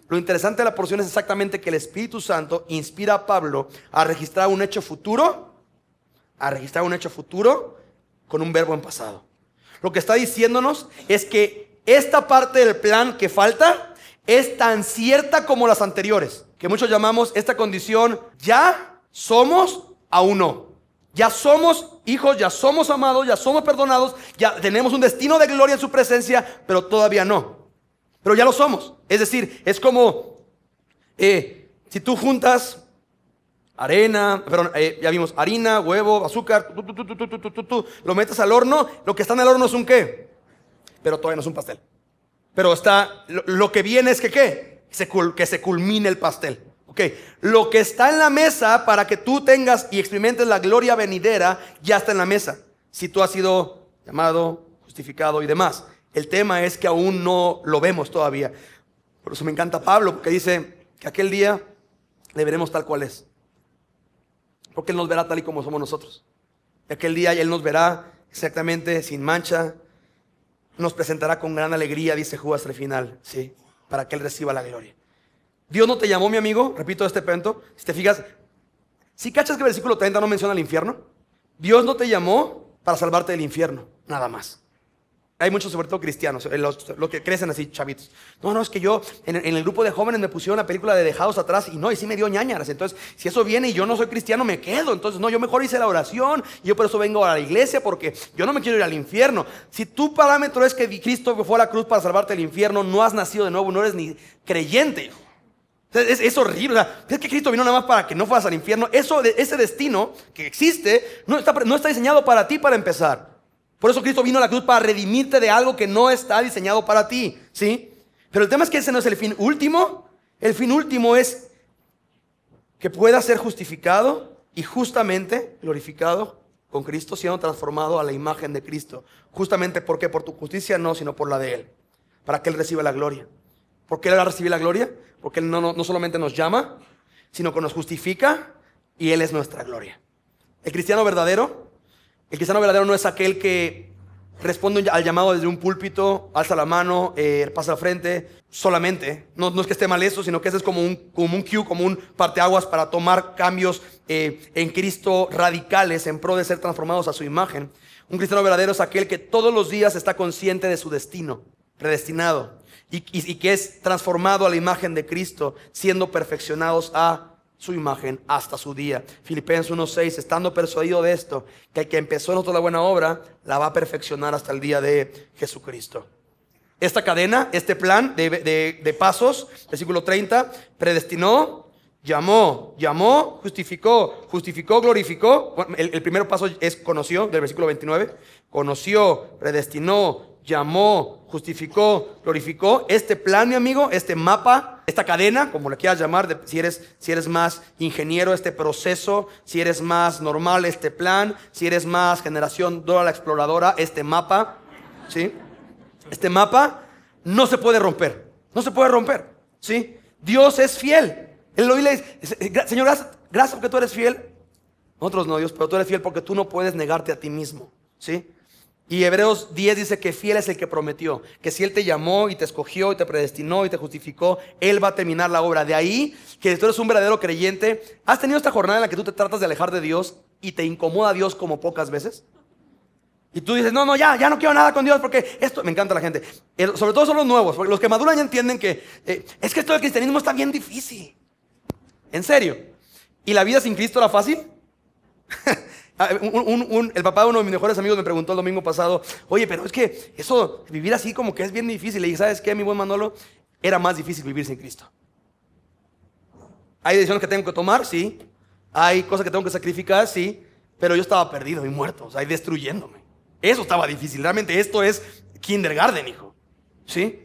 Lo interesante de la porción es exactamente que el Espíritu Santo inspira a Pablo a registrar un hecho futuro, a registrar un hecho futuro con un verbo en pasado. Lo que está diciéndonos es que esta parte del plan que falta es tan cierta como las anteriores, que muchos llamamos esta condición ya somos aún no. Ya somos hijos, ya somos amados, ya somos perdonados, ya tenemos un destino de gloria en su presencia, pero todavía no. Pero ya lo somos. Es decir, es como eh, si tú juntas arena, perdón, eh, ya vimos, harina, huevo, azúcar, tú, lo metes al horno, lo que está en el horno es un qué, pero todavía no es un pastel. Pero está, lo, que viene es que qué, se, que se culmine el pastel. Ok, lo que está en la mesa para que tú tengas y experimentes la gloria venidera, ya está en la mesa. Si tú has sido llamado, justificado y demás. El tema es que aún no lo vemos todavía. Por eso me encanta Pablo, porque dice que aquel día le veremos tal cual es. Porque Él nos verá tal y como somos nosotros. Y aquel día Él nos verá exactamente sin mancha. Nos presentará con gran alegría, dice Judas al final, ¿sí? Para que Él reciba la gloria. Dios no te llamó, mi amigo, repito este pento Si te fijas, si cachas que el versículo 30 no menciona el infierno, Dios no te llamó para salvarte del infierno, nada más. Hay muchos, sobre todo cristianos, eh, los, que crecen así, chavitos. No, no, es que yo en, el grupo de jóvenes me pusieron la película de Dejados atrás y no, y sí me dio ñañaras. Entonces, si eso viene y yo no soy cristiano, me quedo. Entonces, no, yo mejor hice la oración y yo por eso vengo a la iglesia porque yo no me quiero ir al infierno. Si tu parámetro es que Cristo fue a la cruz para salvarte del infierno, no has nacido de nuevo, no eres ni creyente. Es, es, horrible. O es que Cristo vino nada más para que no fueras al infierno. Eso, ese destino que existe no está, no está diseñado para ti para empezar. Por eso Cristo vino a la cruz para redimirte de algo que no está diseñado para ti, ¿sí? Pero el tema es que ese no es el fin último. El fin último es que puedas ser justificado y justamente glorificado con Cristo, siendo transformado a la imagen de Cristo. Justamente porque por tu justicia no, sino por la de Él. Para que Él reciba la gloria. ¿Por qué Él va a recibir la gloria? Porque Él no, no, no solamente nos llama, sino que nos justifica y Él es nuestra gloria. El cristiano verdadero el cristiano verdadero no es aquel que responde al llamado desde un púlpito, alza la mano, eh, pasa al frente, solamente. No, no, es que esté mal eso, sino que ese es como un, como un cue, como un parteaguas para tomar cambios eh, en Cristo radicales en pro de ser transformados a su imagen. Un cristiano verdadero es aquel que todos los días está consciente de su destino, predestinado, y, y que es transformado a la imagen de Cristo, siendo perfeccionados a su imagen hasta su día. Filipenses 1.6, estando persuadido de esto, que el que empezó en toda buena obra, la va a perfeccionar hasta el día de Jesucristo. Esta cadena, este plan de, de, pasos, versículo 30, predestinó, llamó, llamó, justificó, justificó, glorificó. El, el primer paso es conoció, del versículo 29. Conoció, predestinó, llamó, justificó, glorificó. Este plan, mi amigo, este mapa esta cadena, como le quieras llamar, si, eres, si eres más ingeniero, este proceso, si eres más normal, este plan, si eres más generación Dora la exploradora, este mapa, ¿sí? Este mapa no se puede romper, no se puede romper, ¿sí? Dios es fiel. Él lo dice, Señor, gracias, porque tú eres fiel. Otros no, Dios, pero tú eres fiel porque tú no puedes negarte a ti mismo, ¿sí? Y Hebreos 10 dice que fiel es el que prometió, que si Él te llamó y te escogió y te predestinó y te justificó, Él va a terminar la obra. De ahí que si tú eres un verdadero creyente, ¿has tenido esta jornada en la que tú te tratas de alejar de Dios y te incomoda a Dios como pocas veces? Y tú dices, no, no, ya, ya no quiero nada con Dios porque esto, me encanta la gente, sobre todo son los nuevos, los que maduran ya entienden que eh, es que esto del cristianismo está bien difícil. En serio. ¿Y la vida sin Cristo era fácil? Ah, el papá de uno de mis mejores amigos me preguntó el domingo pasado, oye, pero es que eso, vivir así como que es bien difícil. Y ¿sabes qué, mi buen Manolo? Era más difícil vivir sin Cristo. Hay decisiones que tengo que tomar, sí. Hay cosas que tengo que sacrificar, sí. Pero yo estaba perdido y muerto, o sea, destruyéndome. Eso estaba difícil. Realmente esto es kindergarten, hijo. ¿Sí?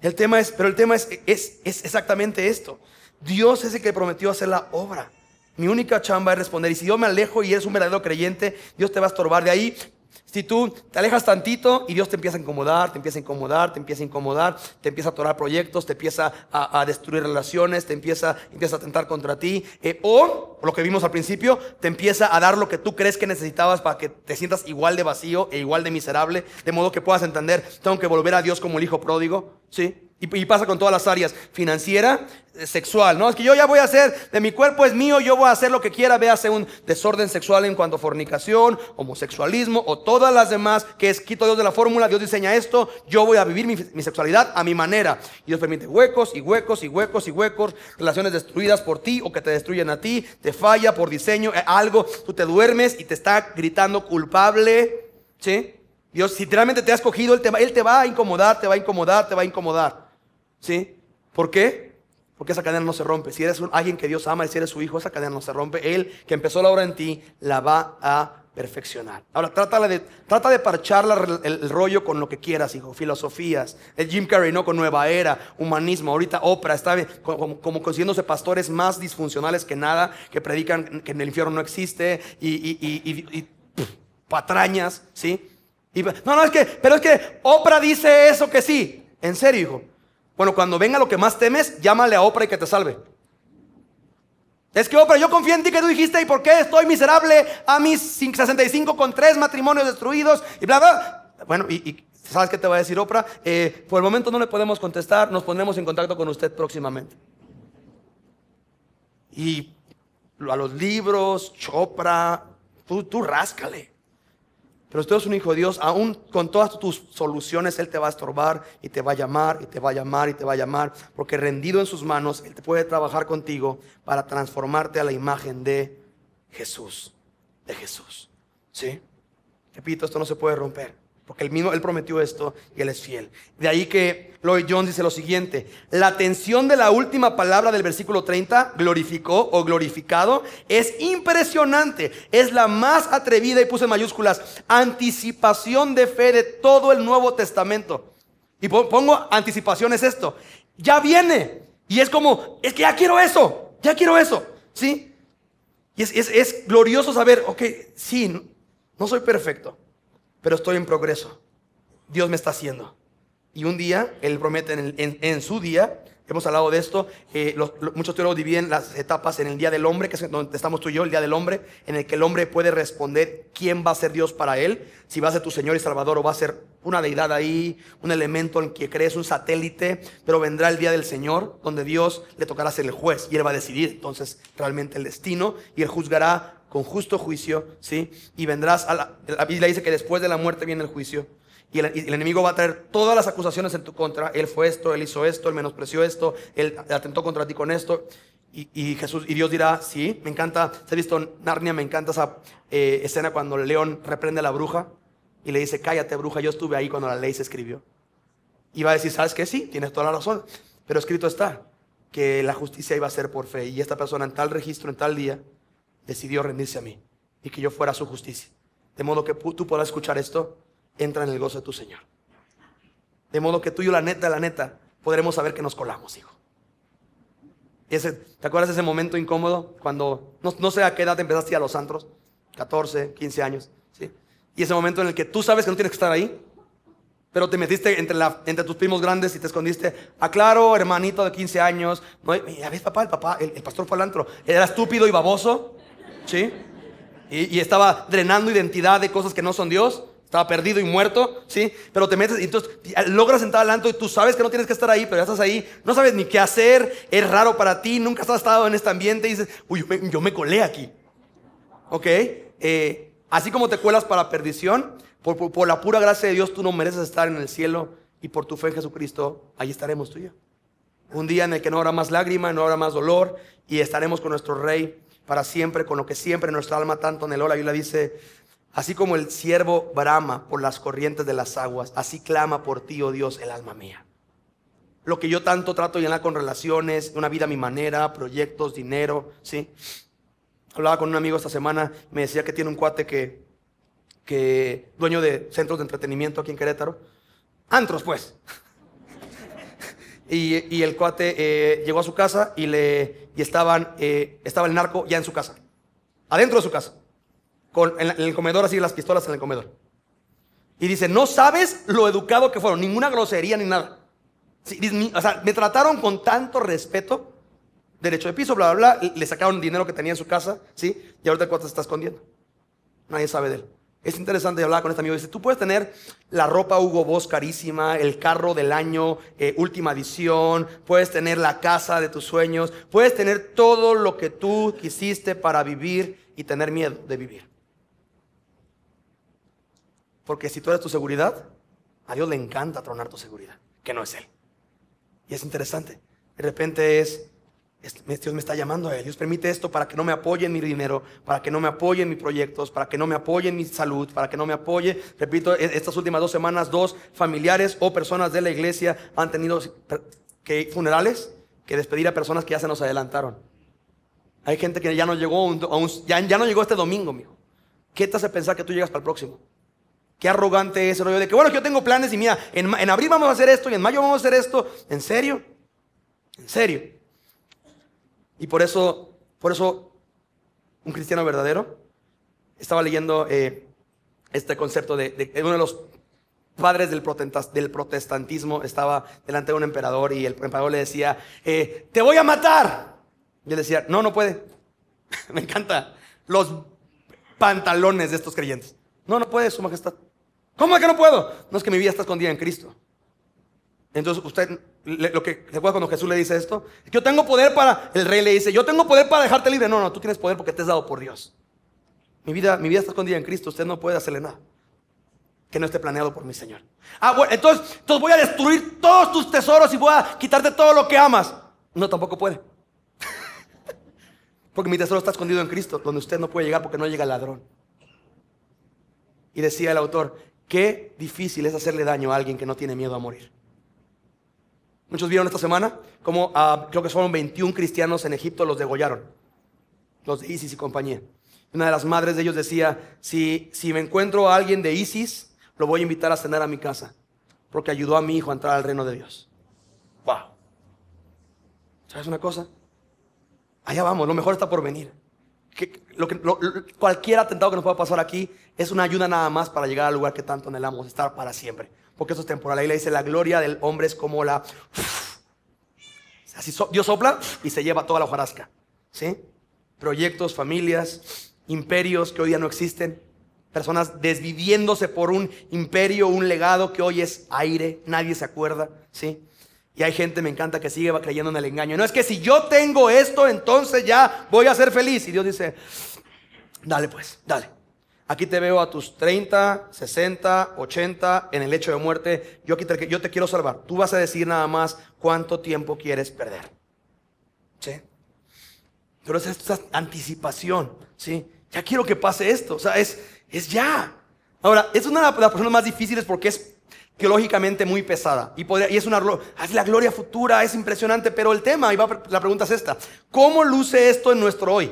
El tema es, pero el tema es, es, es exactamente esto. Dios es el que prometió hacer la obra. Mi única chamba es responder. Y si yo me alejo y eres un verdadero creyente, Dios te va a estorbar de ahí. Si tú te alejas tantito y Dios te empieza a incomodar, te empieza a incomodar, te empieza a incomodar, te empieza a atorar proyectos, te empieza a, destruir relaciones, te empieza, empieza a tentar contra ti. Eh, o, lo que vimos al principio, te empieza a dar lo que tú crees que necesitabas para que te sientas igual de vacío e igual de miserable, de modo que puedas entender, tengo que volver a Dios como el hijo pródigo, ¿sí? Y, pasa con todas las áreas, financiera, eh, sexual, ¿no? Es que yo ya voy a hacer, de mi cuerpo es mío, yo voy a hacer lo que quiera, véase un desorden sexual en cuanto a fornicación, homosexualismo o todas las demás, que es quito Dios de la fórmula, Dios diseña esto, yo voy a vivir mi, sexualidad a mi manera. Y Dios permite huecos y huecos y huecos y huecos, relaciones destruidas por ti o que te destruyen a ti, te falla por diseño, eh, algo, tú te duermes y te está gritando culpable, ¿sí? Dios, si realmente te ha escogido, Él te, él te va a incomodar, te va a incomodar, te va a incomodar. ¿Sí? ¿Por qué? Porque esa cadena no se rompe. Si eres alguien que Dios ama y si eres su hijo, esa cadena no se rompe. Él que empezó la obra en ti, la va a perfeccionar. Ahora, trata de, trata de parchar el, rollo con lo que quieras, hijo. Filosofías. El Jim Carrey, ¿no? Con Nueva Era, humanismo. Ahorita Oprah está como, consiguiéndose pastores más disfuncionales que nada, que predican que en el infierno no existe y, patrañas, ¿sí? no, no, es que, pero es que Oprah dice eso que sí. En serio, hijo. Bueno, cuando venga lo que más temes, llámale a Oprah y que te salve. Es que Oprah, yo confío en ti que tú dijiste, ¿y por qué estoy miserable a mis 65 con tres matrimonios destruidos? Y bla, bla. Bueno, y, ¿sabes qué te va a decir Oprah? Eh, por el momento no le podemos contestar, nos pondremos en contacto con usted próximamente. Y a los libros, Chopra, tú, tú ráscale. Pero si tú un hijo de Dios, aún con todas tus soluciones, Él te va a estorbar y te va a llamar y te va a llamar y te va a llamar, porque rendido en sus manos, Él te puede trabajar contigo para transformarte a la imagen de Jesús, de Jesús. ¿Sí? Repito, esto no se puede romper. Porque él mismo, él prometió esto y él es fiel. De ahí que Lloyd Jones dice lo siguiente. La tensión de la última palabra del versículo 30, glorificó o glorificado, es impresionante. Es la más atrevida, y puse mayúsculas, anticipación de fe de todo el Nuevo Testamento. Y pongo anticipación es esto. Ya viene. Y es como, es que ya quiero eso. Ya quiero eso. ¿Sí? Y es, es, es glorioso saber, ok, sí, no soy perfecto pero estoy en progreso. Dios me está haciendo. Y un día, Él promete en, su día, hemos hablado de esto, eh, muchos teólogos dividen las etapas en el día del hombre, que es donde estamos tú y yo, el día del hombre, en el que el hombre puede responder quién va a ser Dios para él, si va a ser tu Señor y Salvador o va a ser una deidad ahí, un elemento en que crees, un satélite, pero vendrá el día del Señor, donde Dios le tocará ser el juez y él va a decidir entonces realmente el destino y él juzgará con justo juicio, ¿sí? Y vendrás a la, Biblia dice que después de la muerte viene el juicio. Y el, enemigo va a traer todas las acusaciones en tu contra. Él fue esto, él hizo esto, él menospreció esto, él atentó contra ti con esto. Y, Jesús y Dios dirá, sí, me encanta, se ha visto Narnia, me encanta esa eh, escena cuando el león reprende a la bruja y le dice, cállate bruja, yo estuve ahí cuando la ley se escribió. Y va a decir, ¿sabes qué? Sí, tienes toda la razón, pero escrito está que la justicia iba a ser por fe y esta persona en tal registro, en tal día, decidió rendirse a mí y que yo fuera su justicia. De modo que tú puedas escuchar esto, entra en el gozo de tu Señor. De modo que tú y yo, la neta, la neta, podremos saber que nos colamos, hijo. Ese, ¿Te acuerdas ese momento incómodo cuando, no, no, sé a qué edad empezaste a los antros? 14, 15 años, ¿sí? Y ese momento en el que tú sabes que no tienes que estar ahí, pero te metiste entre, la, entre tus primos grandes y te escondiste. Aclaro, ah, hermanito de 15 años, no, ves papá, el papá, el, el pastor fue al antro. Era estúpido y baboso. ¿sí? Y, estaba drenando identidad de cosas que no son Dios. Estaba perdido y muerto, ¿sí? Pero te metes y entonces ah, logras entrar al y tú sabes que no tienes que estar ahí, pero ya estás ahí. No sabes ni qué hacer, es raro para ti, nunca has estado en este ambiente y dices, uy, yo me, colé aquí. ¿Ok? Eh, así como te cuelas para perdición, por, la pura gracia de Dios tú no mereces estar en el cielo y por tu fe en Jesucristo, ahí estaremos tú y yo. Un día en el que no habrá más lágrima, no habrá más dolor y estaremos con nuestro Rey para siempre, con lo que siempre nuestra alma tanto anheló. La Biblia dice, así como el siervo brama por las corrientes de las aguas, así clama por ti, oh Dios, el alma mía. Lo que yo tanto trato de llenar con relaciones, una vida a mi manera, proyectos, dinero, ¿sí? Hablaba con un amigo esta semana, me decía que tiene un cuate que, que dueño de centros de entretenimiento aquí en Querétaro. Antros, pues. Y, el cuate eh, llegó a su casa y, le, estaban, eh, estaba el narco ya en su casa. Adentro de su casa. Con, en, el comedor, así las pistolas en el comedor. Y dice, no sabes lo educado que fueron. Ninguna grosería ni nada. o sea, me trataron con tanto respeto. Derecho de piso, bla, bla, bla. Le sacaron dinero que tenía en su casa, ¿sí? Y ahorita el cuate se está escondiendo. Nadie sabe de él. Es interesante hablar con este amigo. Dice, tú puedes tener la ropa Hugo Boss carísima, el carro del año, eh, última edición, puedes tener la casa de tus sueños, puedes tener todo lo que tú quisiste para vivir y tener miedo de vivir. Porque si tú eres tu seguridad, a Dios le encanta tronar tu seguridad, que no es Él. Y es interesante. De repente es, Dios me está llamando a Él. Dios permite esto para que no me apoyen mi dinero, para que no me apoyen mis proyectos, para que no me apoyen mi salud, para que no me apoye. Repito, e, estas últimas dos semanas, dos familiares o personas de la iglesia han tenido que, funerales que despedir a personas que ya se nos adelantaron. Hay gente que ya no llegó, ya, no llegó este domingo, mijo. ¿Qué te hace pensar que tú llegas para el próximo? Qué arrogante es el rollo de que, bueno, yo tengo planes y mira, en, en abril vamos a hacer esto y en mayo vamos a hacer esto. ¿En serio? ¿En serio? Y por eso, por eso un cristiano verdadero, estaba leyendo eh, este concepto de, que uno de los padres del, protestantismo, estaba delante de un emperador y el emperador le decía, eh, te voy a matar. Y él decía, no, no puede. Me encanta los pantalones de estos creyentes. No, no puede, Su Majestad. ¿Cómo es que no puedo? No es que mi vida está escondida en Cristo. Entonces usted, lo que se acuerda cuando Jesús le dice esto, yo tengo poder para, el rey le dice, yo tengo poder para dejarte libre. No, no, tú tienes poder porque te has dado por Dios. Mi vida, mi vida está escondida en Cristo, usted no puede hacerle nada que no esté planeado por mi Señor. Ah, bueno, entonces, entonces voy a destruir todos tus tesoros y voy a quitarte todo lo que amas. No, tampoco puede. porque mi tesoro está escondido en Cristo, donde usted no puede llegar porque no llega el ladrón. Y decía el autor, qué difícil es hacerle daño a alguien que no tiene miedo a morir. Muchos vieron esta semana como ah, creo que fueron 21 cristianos en Egipto los degollaron, los de ISIS y compañía. Una de las madres de ellos decía, si, si me encuentro a alguien de ISIS, lo voy a invitar a cenar a mi casa, porque ayudó a mi hijo a entrar al reino de Dios. ¡Wow! ¿Sabes una cosa? Allá vamos, lo mejor está por venir. lo que, cualquier atentado que nos pueda pasar aquí es una ayuda nada más para llegar al lugar que tanto anhelamos, estar para siempre porque eso es temporal. Ahí le dice, la gloria del hombre es como la... Así Dios sopla y se lleva toda la hojarasca. ¿sí? Proyectos, familias, imperios que hoy día no existen. Personas desviviéndose por un imperio, un legado que hoy es aire, nadie se acuerda. ¿sí? Y hay gente, me encanta, que sigue creyendo en el engaño. No es que si yo tengo esto, entonces ya voy a ser feliz. Y Dios dice, dale pues, dale. Aquí te veo a tus 30, 60, 80 en el hecho de muerte. Yo, aquí te, yo te quiero salvar. Tú vas a decir nada más cuánto tiempo quieres perder. ¿Sí? Pero es esta anticipación. ¿Sí? Ya quiero que pase esto. O sea, es, es ya. Ahora, es una de las personas más difíciles porque es teológicamente muy pesada. Y, y es una es la gloria futura, es impresionante. Pero el tema, y la pregunta es esta: ¿Cómo luce esto en nuestro hoy?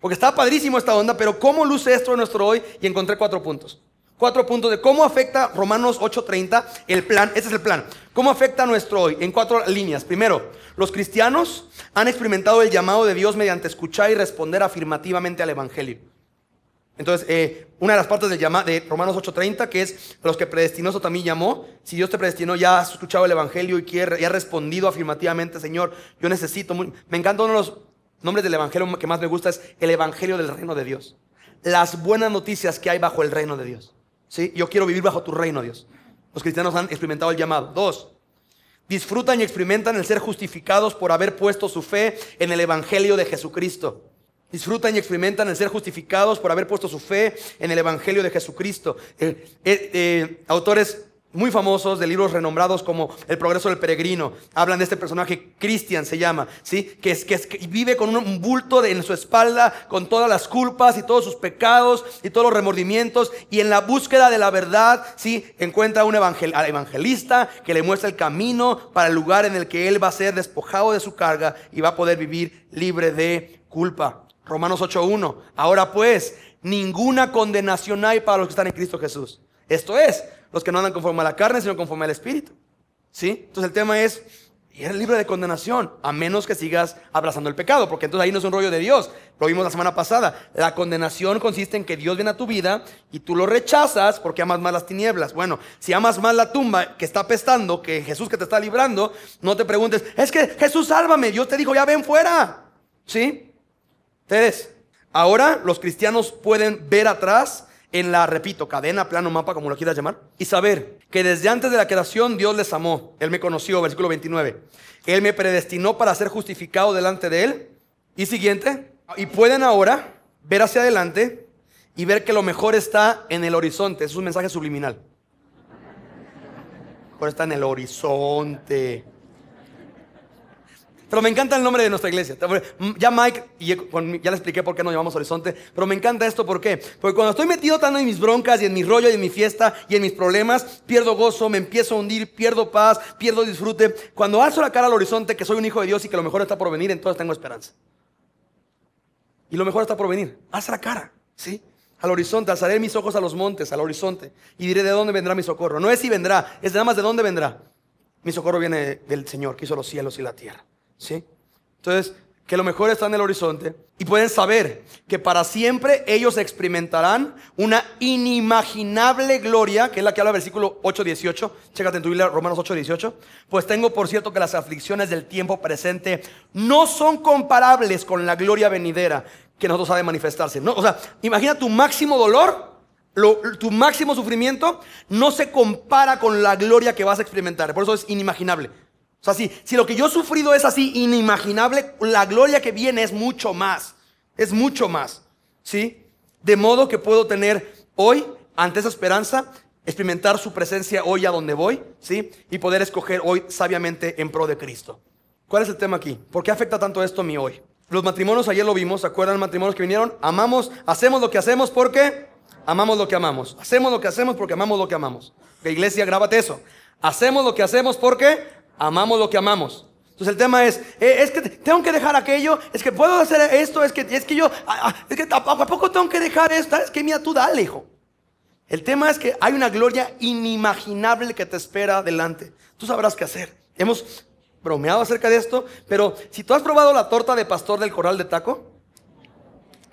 Porque está padrísimo esta onda, pero ¿cómo luce esto en nuestro hoy? Y encontré cuatro puntos. Cuatro puntos de cómo afecta Romanos 8:30 el plan. Este es el plan. ¿Cómo afecta nuestro hoy? En cuatro líneas. Primero, los cristianos han experimentado el llamado de Dios mediante escuchar y responder afirmativamente al Evangelio. Entonces, eh, una de las partes del de Romanos 8:30, que es los que predestinó, eso también llamó. Si Dios te predestinó, ya has escuchado el Evangelio y, quiere, y has respondido afirmativamente, Señor, yo necesito. me encanta uno de los Nombre del evangelio que más me gusta es el evangelio del reino de Dios. Las buenas noticias que hay bajo el reino de Dios. ¿Sí? Yo quiero vivir bajo tu reino, Dios. Los cristianos han experimentado el llamado. Dos, disfrutan y experimentan el ser justificados por haber puesto su fe en el evangelio de Jesucristo. Disfrutan y experimentan el ser justificados por haber puesto su fe en el Evangelio de Jesucristo. Eh, eh, eh, autores muy famosos, de libros renombrados como El progreso del peregrino. Hablan de este personaje, Christian se llama, ¿sí? Que, es, que, vive con un bulto en su espalda, con todas las culpas y todos sus pecados y todos los remordimientos. Y en la búsqueda de la verdad, ¿sí? Encuentra un al evangelista que le muestra el camino para el lugar en el que él va a ser despojado de su carga y va a poder vivir libre de culpa. Romanos 8.1. Ahora pues, ninguna condenación hay para los que están en Cristo Jesús. Esto es, los que no andan conforme a la carne, sino conforme al Espíritu. ¿Sí? Entonces el tema es, y eres libre de condenación, a menos que sigas abrazando el pecado, porque entonces ahí no es un rollo de Dios. Lo vimos la semana pasada. La condenación consiste en que Dios viene a tu vida y tú lo rechazas porque amas más las tinieblas. Bueno, si amas más la tumba que está apestando que Jesús que te está librando, no te preguntes, es que Jesús sálvame, Dios te dijo, ya ven fuera. ¿Sí? Ustedes, ahora los cristianos pueden ver atrás en la, repito, cadena, plano, mapa, como lo quieras llamar, y saber que desde antes de la creación Dios les amó. Él me conoció, versículo 29. Él me predestinó para ser justificado delante de Él. Y siguiente, y pueden ahora ver hacia adelante y ver que lo mejor está en el horizonte. Es un mensaje subliminal. por está en el horizonte. Pero me encanta el nombre de nuestra iglesia. Ya Mike, y ya le expliqué por qué nos llamamos Horizonte, pero me encanta esto, ¿por qué? Porque cuando estoy metido tanto en mis broncas y en mi rollo y en mi fiesta y en mis problemas, pierdo gozo, me empiezo a hundir, pierdo paz, pierdo disfrute. Cuando alzo la cara al horizonte que soy un hijo de Dios y que lo mejor está por venir, entonces tengo esperanza. Y lo mejor está por venir. Haz la cara, ¿sí? Al horizonte, alzaré mis ojos a los montes, al horizonte, y diré de dónde vendrá mi socorro. No es si vendrá, es nada más de dónde vendrá. Mi socorro viene del Señor, que hizo los cielos y la tierra. ¿Sí? Entonces, que lo mejor está en el horizonte y pueden saber que para siempre ellos experimentarán una inimaginable gloria, que es la que habla versículo 8:18. Chécate en tu Biblia, Romanos 8:18. Pues tengo por cierto que las aflicciones del tiempo presente no son comparables con la gloria venidera que nosotros ha de manifestarse. No, o sea, imagina tu máximo dolor, tu máximo sufrimiento no se compara con la gloria que vas a experimentar. Por eso es inimaginable. O sea, si, lo que yo he sufrido es así inimaginable, la gloria que viene es mucho más. Es mucho más. ¿Sí? De modo que puedo tener hoy, ante esa esperanza, experimentar su presencia hoy a donde voy, ¿sí? Y poder escoger hoy sabiamente en pro de Cristo. ¿Cuál es el tema aquí? ¿Por qué afecta tanto esto a mí hoy? Los matrimonios, ayer lo vimos, ¿se acuerdan los matrimonios que vinieron? Amamos, hacemos lo que hacemos porque amamos lo que amamos. Hacemos lo que hacemos porque amamos lo que amamos. La iglesia, grábate eso. Hacemos lo que hacemos porque Amamos lo que amamos. Entonces el tema es, eh, es que tengo que dejar aquello, es que puedo hacer esto, es que, es que yo, ah, ah, es que poco tengo que dejar esto, es que mira, tú dale, hijo. El tema es que hay una gloria inimaginable que te espera adelante. Tú sabrás qué hacer. Hemos bromeado acerca de esto, pero si tú has probado la torta de pastor del coral de taco,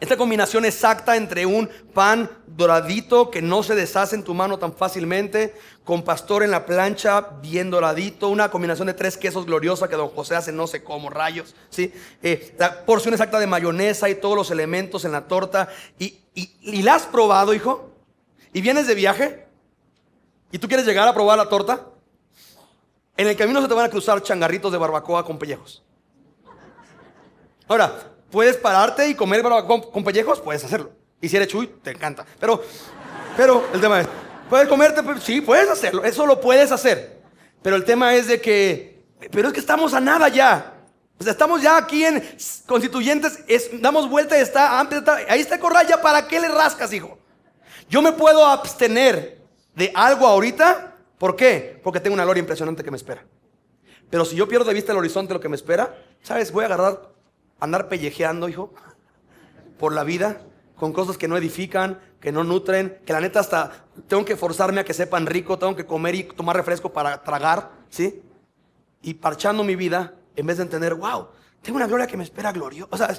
esta combinación exacta entre un pan doradito que no se deshace en tu mano tan fácilmente, con pastor en la plancha bien doradito, una combinación de tres quesos gloriosa que don José hace no sé cómo rayos, ¿sí? Eh, la porción exacta de mayonesa y todos los elementos en la torta. Y, ¿Y la has probado, hijo? ¿Y vienes de viaje? ¿Y tú quieres llegar a probar la torta? En el camino se te van a cruzar changarritos de barbacoa con pellejos. Ahora, puedes pararte y comer con, pellejos, puedes hacerlo. Y si eres chuy, te encanta. Pero, pero el tema es, ¿puedes comerte? Sí, puedes hacerlo. Eso lo puedes hacer. Pero el tema es de que, pero es que estamos a nada ya. O sea, estamos ya aquí en constituyentes, damos vuelta, está amplio, ah, está, ahí está el corral, para qué le rascas, hijo. Yo me puedo abstener de algo ahorita, ¿por qué? Porque tengo una gloria impresionante que me espera. Pero si yo pierdo de vista el horizonte, lo que me espera, ¿sabes? Voy a agarrar andar pellejeando, hijo, por la vida, con cosas que no edifican, que no nutren, que la neta hasta tengo que forzarme a que sepan rico, tengo que comer y tomar refresco para tragar, ¿sí? Y parchando mi vida en vez de entender, wow, tengo una gloria que me espera gloria O sea,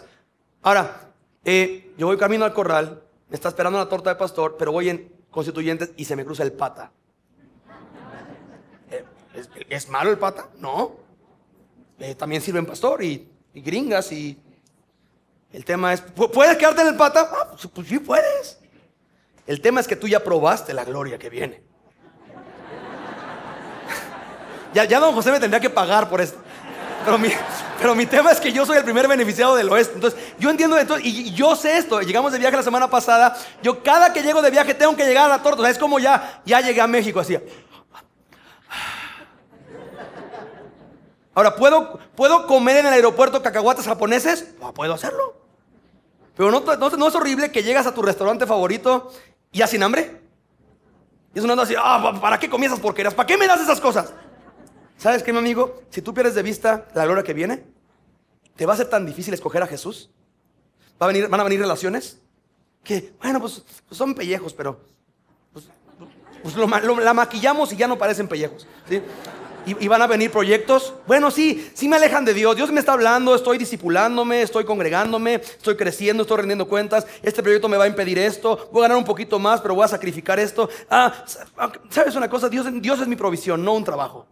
ahora, eh, yo voy camino al corral, me está esperando la torta de pastor, pero voy en constituyentes y se me cruza el pata. Eh, ¿Es, malo el pata? No. Eh, también sirve en pastor y y gringas y el tema es, ¿puedes quedarte en el pata? Ah, pues, pues, sí puedes. El tema es que tú ya probaste la gloria que viene. ya, ya don José me tendría que pagar por esto. Pero mi, pero mi tema es que yo soy el primer beneficiado del oeste. Entonces, yo entiendo esto y yo sé esto. Llegamos de viaje la semana pasada. Yo cada que llego de viaje tengo que llegar a la torta. es como ya, ya llegué a México, así. Ahora, ¿puedo, ¿puedo comer en el aeropuerto cacahuates japoneses? puedo hacerlo. Pero no, es horrible que llegas a tu restaurante favorito y ya sin hambre. Y es una así, ah, ¿para qué comienzas esas porquerías? ¿Para qué me das esas cosas? ¿Sabes qué, mi amigo? Si tú pierdes de vista la gloria que viene, ¿te va a ser tan difícil escoger a Jesús? ¿Va a venir, ¿Van a venir relaciones? Que, bueno, pues, pues son pellejos, pero pues, pues la maquillamos y ya no parecen pellejos. ¿sí? y, van a venir proyectos. Bueno, sí, sí me alejan de Dios. Dios me está hablando, estoy discipulándome, estoy congregándome, estoy creciendo, estoy rendiendo cuentas. Este proyecto me va a impedir esto. Voy a ganar un poquito más, pero voy a sacrificar esto. Ah, ah ¿sabes una cosa? Dios, es mi provisión, no un trabajo.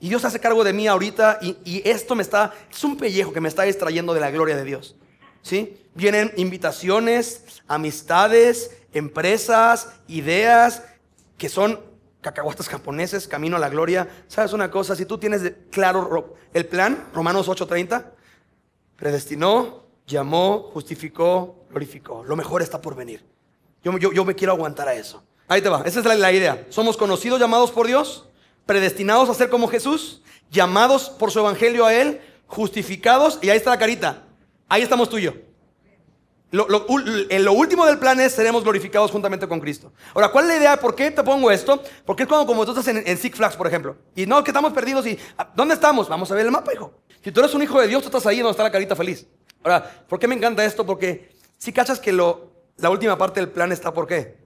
Y Dios hace cargo de mí ahorita y, esto me está, es un pellejo que me está distrayendo de la gloria de Dios. ¿Sí? Vienen invitaciones, amistades, empresas, ideas que son Cacahuatas japoneses, camino a la gloria. ¿Sabes una cosa? Si tú tienes claro el plan, Romanos 8:30, predestinó, llamó, justificó, glorificó. Lo mejor está por venir. Yo, yo, me quiero aguantar a eso. Ahí te va, esa es la, idea. Somos conocidos, llamados por Dios, predestinados a ser como Jesús, llamados por su evangelio a Él, justificados, y ahí está la carita. Ahí estamos tú lo, lo, último del plan es seremos glorificados juntamente con Cristo. Ahora, ¿cuál es la idea? ¿Por qué te pongo esto? Porque es cuando, como tú estás en, en Flags, por ejemplo, y no, que estamos perdidos y ah, ¿dónde estamos? Vamos a ver el mapa, hijo. Si tú eres un hijo de Dios, tú estás ahí donde está la carita feliz. Ahora, ¿por qué me encanta esto? Porque si cachas que lo, la última parte del plan está por qué?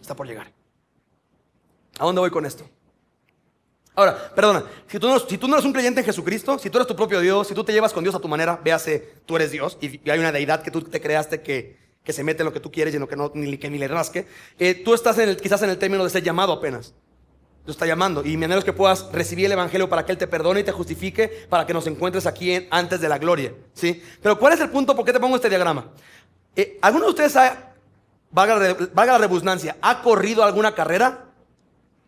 Está por llegar. ¿A dónde voy con esto? Ahora, perdona, si tú, no, eres un creyente en Jesucristo, si tú eres tu propio Dios, si tú te llevas con Dios a tu manera, véase, tú eres Dios y, hay una deidad que tú te creaste que, que se mete en lo que tú quieres y en lo que, no, ni, que ni le rasque, eh, tú estás en el, quizás en el término de ser llamado apenas. Tú está llamando y mi anhelo que puedas recibir el Evangelio para que Él te perdone y te justifique para que nos encuentres aquí antes de la gloria. ¿sí? Pero ¿cuál es el punto? ¿Por qué te pongo este diagrama? Eh, ¿Alguno de ustedes ha, valga la rebusnancia, ha corrido alguna carrera?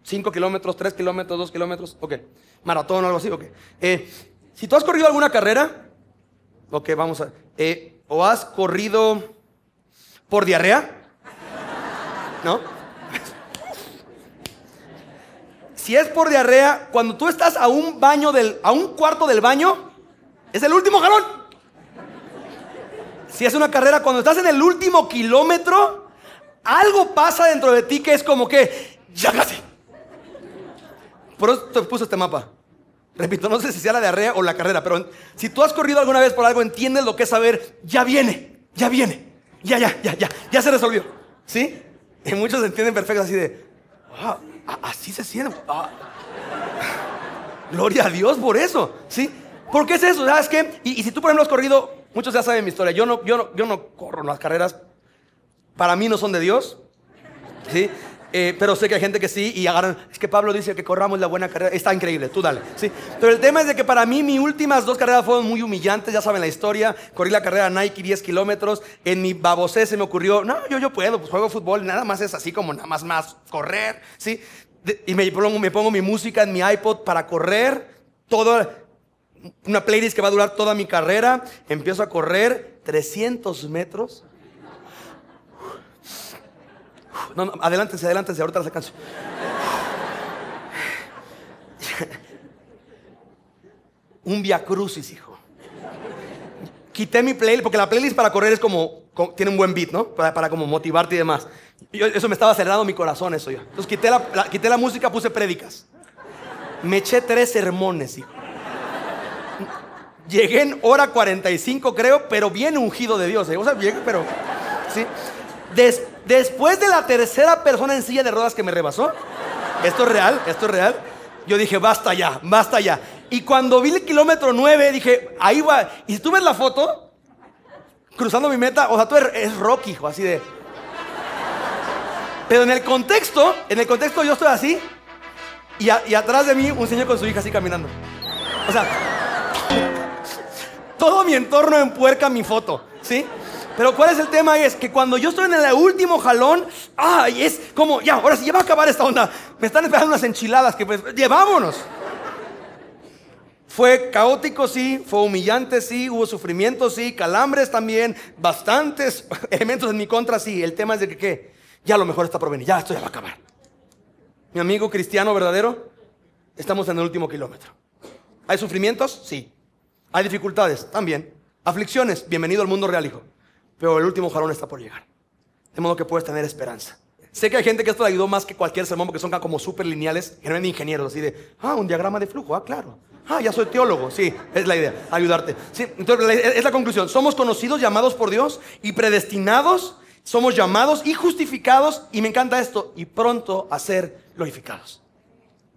5 kilómetros, 3 kilómetros, 2 kilómetros, ok. Maratón o algo así, ok. Eh, si tú has corrido alguna carrera, ok, vamos a... ver. Eh, o has corrido por diarrea, ¿no? si es por diarrea, cuando tú estás a un baño del, a un cuarto del baño, es el último jalón. Si es una carrera, cuando estás en el último kilómetro, algo pasa dentro de ti que es como que, ya casi. Por eso te puso este mapa. Repito, no sé si sea la diarrea o la carrera, pero si tú has corrido alguna vez por algo, entiendes lo que es saber, ya viene, ya viene, ya, ya, ya, ya, ya se resolvió. ¿Sí? Y muchos entienden perfecto así de, ah, así se siente. Ah". Gloria a Dios por eso, ¿sí? ¿Por qué es eso? ¿Sabes qué? Y, si tú, por ejemplo, has corrido, muchos ya saben mi historia, yo no, yo no, yo no corro las carreras, para mí no son de Dios, ¿sí? Eh, pero sé que hay gente que sí y agarran. Es que Pablo dice que corramos la buena carrera. Está increíble, tú dale. ¿sí? Pero el tema es de que para mí mis últimas dos carreras fueron muy humillantes, ya saben la historia. Corrí la carrera Nike 10 kilómetros. En mi babosé se me ocurrió, no, yo, yo puedo, pues juego fútbol, nada más es así como nada más más correr. ¿sí? y me pongo, me pongo mi música en mi iPod para correr. Todo, una playlist que va a durar toda mi carrera. Empiezo a correr 300 metros No, no, adelántense, adelántense, ahorita la alcanzo. Un via crucis, hijo. Quité mi playlist, porque la playlist para correr es como, tiene un buen beat, ¿no? Para, como motivarte y demás. eso me estaba cerrado mi corazón, eso ya. Entonces quité la, quité la música, puse prédicas. Me eché tres sermones, hijo. Llegué en hora 45, creo, pero bien ungido de Dios. ¿eh? O sea, llegué, pero. ¿sí? después de la tercera persona en silla de ruedas que me rebasó, esto es real, esto es real, yo dije, basta ya, basta ya. Y cuando vi el kilómetro 9, dije, ahí va. Y si tú ves la foto, cruzando mi meta, o sea, tú eres, Rocky, o así de... Pero en el contexto, en el contexto yo estoy así, y, y atrás de mí un señor con su hija así caminando. O sea, todo mi entorno empuerca mi foto, ¿sí? Pero cuál es el tema es que cuando yo estoy en el último jalón, ay, es como, ya, ahora sí, ya va a acabar esta onda. Me están esperando unas enchiladas que pues, llevámonos. Fue caótico, sí, fue humillante, sí, hubo sufrimiento, sí, calambres también, bastantes elementos en mi contra, sí. El tema es de que, ¿qué? Ya lo mejor está por venir, ya esto ya va a acabar. Mi amigo cristiano verdadero, estamos en el último kilómetro. ¿Hay sufrimientos? Sí. ¿Hay dificultades? También. ¿Aflicciones? Bienvenido al mundo real, hijo pero el último jalón está por llegar. De modo que puedes tener esperanza. Sé que hay gente que esto le ayudó más que cualquier sermón porque son como súper lineales, generalmente ingenieros, así de, ah, un diagrama de flujo, ah, claro. Ah, ya soy teólogo, sí, es la idea, ayudarte. Sí, entonces es la conclusión, somos conocidos, llamados por Dios y predestinados, somos llamados y justificados, y me encanta esto, y pronto a ser glorificados.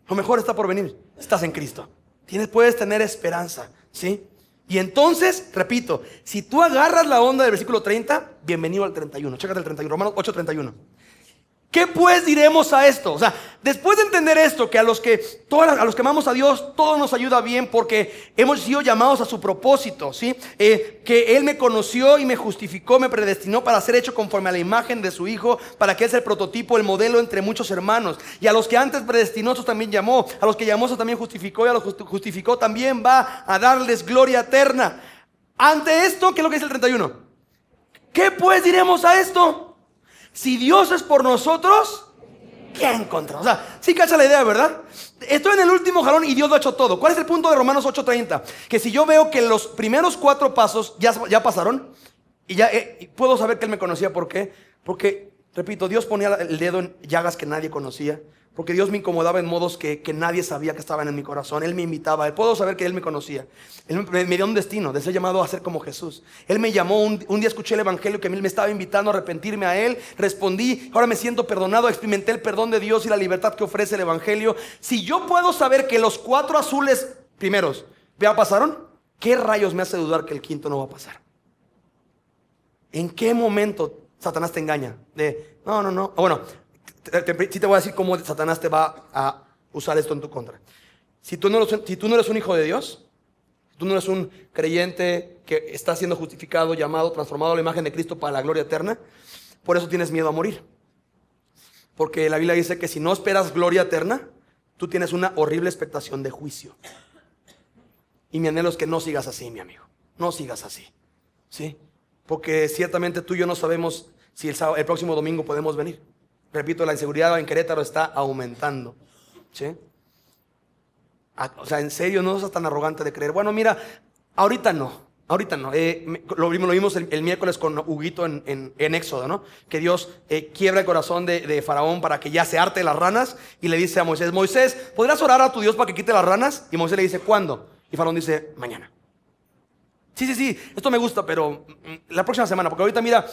Lo mejor está por venir, estás en Cristo. Tienes, puedes tener esperanza, ¿sí? Y entonces, repito, si tú agarras la onda del versículo 30, bienvenido al 31. Chécate el 31, Romanos 8, 31. ¿Qué pues diremos a esto? O sea, después de entender esto, que a los que, todas, a los que amamos a Dios, todo nos ayuda bien porque hemos sido llamados a su propósito, ¿sí? Eh, que Él me conoció y me justificó, me predestinó para ser hecho conforme a la imagen de su Hijo, para que es el prototipo, el modelo entre muchos hermanos. Y a los que antes predestinó, eso también llamó, a los que llamó, eso también justificó, y a los que justificó también va a darles gloria eterna. Ante esto, ¿qué es lo que dice el 31? ¿Qué pues diremos a esto? Si Dios es por nosotros, ¿qué contra O sea, sí cacha la idea, ¿verdad? Estoy en el último jalón y Dios lo ha hecho todo. ¿Cuál es el punto de Romanos 8:30? Que si yo veo que los primeros cuatro pasos ya, ya pasaron, y ya eh, puedo saber que Él me conocía, ¿por qué? Porque, repito, Dios ponía el dedo en llagas que nadie conocía porque Dios me incomodaba en modos que, nadie sabía que estaban en mi corazón. Él me invitaba, él puedo saber que Él me conocía. Él me, dio un destino de ser llamado a ser como Jesús. Él me llamó, un, día escuché el Evangelio que mí me estaba invitando a arrepentirme a Él, respondí, ahora me siento perdonado, experimenté el perdón de Dios y la libertad que ofrece el Evangelio. Si yo puedo saber que los cuatro azules primeros ya pasaron, ¿qué rayos me hace dudar que el quinto no va a pasar? ¿En qué momento Satanás te engaña? De, no, no, no. Ah, bueno, si te, voy a decir cómo Satanás te va a usar esto en tu contra. Si tú no, si tú no eres un hijo de Dios, si tú no eres un creyente que está siendo justificado, llamado, transformado a la imagen de Cristo para la gloria eterna, por eso tienes miedo a morir. Porque la Biblia dice que si no esperas gloria eterna, tú tienes una horrible expectación de juicio. Y mi anhelo es que no sigas así, mi amigo. No sigas así. ¿Sí? Porque ciertamente tú y yo no sabemos si el próximo domingo podemos venir. Repito, la inseguridad en Querétaro está aumentando. ¿sí? O sea, en serio, no es tan arrogante de creer. Bueno, mira, ahorita no. Ahorita no. Eh, lo, vimos, el, miércoles con Huguito en, Éxodo, ¿no? Que Dios eh, quiebra el corazón de, de, Faraón para que ya se arte las ranas y le dice a Moisés, Moisés, ¿podrás orar a tu Dios para que quite las ranas? Y Moisés le dice, ¿cuándo? Y Faraón dice, mañana. Sí, sí, sí, esto me gusta, pero mm, la próxima semana, porque ahorita mira,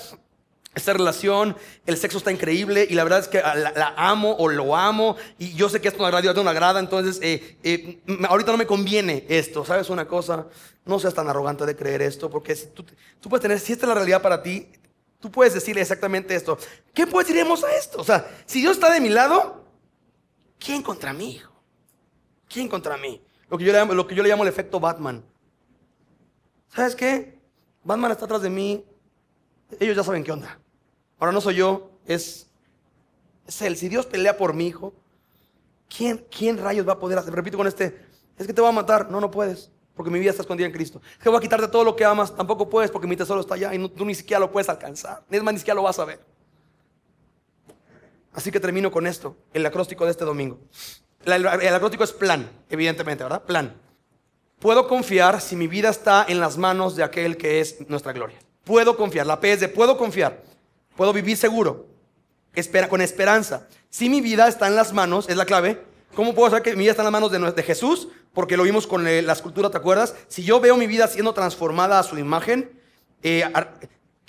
esta relación, el sexo está increíble y la verdad es que la, amo o lo amo y yo sé que esto no agrada, no me agrada, entonces eh, eh, ahorita no me conviene esto, ¿sabes una cosa? No seas tan arrogante de creer esto, porque si tú, puedes tener, si esta es la realidad para ti, tú puedes decirle exactamente esto. ¿Qué puedes diremos a esto? O sea, si Dios está de mi lado, ¿quién contra mí? ¿Quién contra mí? Lo que yo lo que yo le llamo el efecto Batman. ¿Sabes qué? Batman está atrás de mí. Ellos ya saben qué onda. Ahora no soy yo, es, es Él. Si Dios pelea por mi hijo, ¿quién, ¿quién rayos va a poder hacer? Repito con este, es que te voy a matar. No, no puedes, porque mi vida está escondida en Cristo. Es que voy a quitarte todo lo que amas. Tampoco puedes, porque mi tesoro está allá y tú ni siquiera lo puedes alcanzar. Ni Es más, ni siquiera lo vas a ver. Así que termino con esto, el acróstico de este domingo. El, el acróstico es plan, evidentemente, ¿verdad? Plan. Puedo confiar si mi vida está en las manos de aquel que es nuestra gloria. Puedo confiar, la P es de puedo confiar. Puedo vivir seguro, espera, con esperanza. Si mi vida está en las manos, es la clave. ¿Cómo puedo saber que mi vida está en las manos de, Jesús? Porque lo vimos con eh, la escultura, ¿te acuerdas? Si yo veo mi vida siendo transformada a su imagen, eh,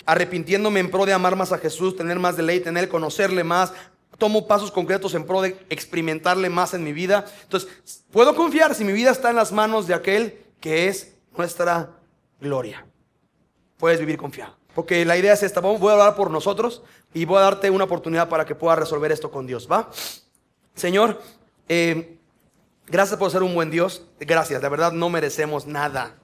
arrepintiéndome en pro de amar más a Jesús, tener más de ley, tener, conocerle más, tomo pasos concretos en pro de experimentarle más en mi vida. Entonces, puedo confiar si mi vida está en las manos de aquel que es nuestra gloria. Puedes vivir confiado. Porque la idea es esta, voy a hablar por nosotros y voy a darte una oportunidad para que puedas resolver esto con Dios, ¿va? Señor, eh, gracias por ser un buen Dios, gracias, de verdad no merecemos nada.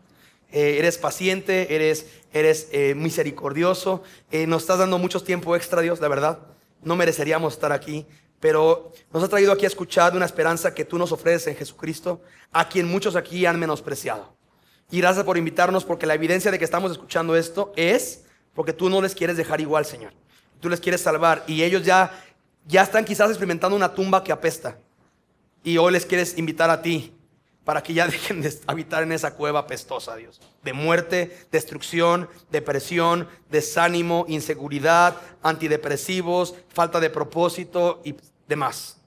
Eh, eres paciente, eres, eres eh, misericordioso, nos estás dando mucho tiempo extra, Dios, de verdad. No mereceríamos estar aquí, pero nos has traído aquí a escuchar una esperanza que tú nos ofreces en Jesucristo, a quien muchos aquí han menospreciado. Y gracias por invitarnos, porque la evidencia de que estamos escuchando esto es porque tú no les quieres dejar igual, Señor. Tú les quieres salvar. Y ellos ya, ya están quizás experimentando una tumba que apesta. Y hoy les quieres invitar a ti para que ya dejen de habitar en esa cueva apestosa, Dios. De muerte, destrucción, depresión, desánimo, inseguridad, antidepresivos, falta de propósito y demás.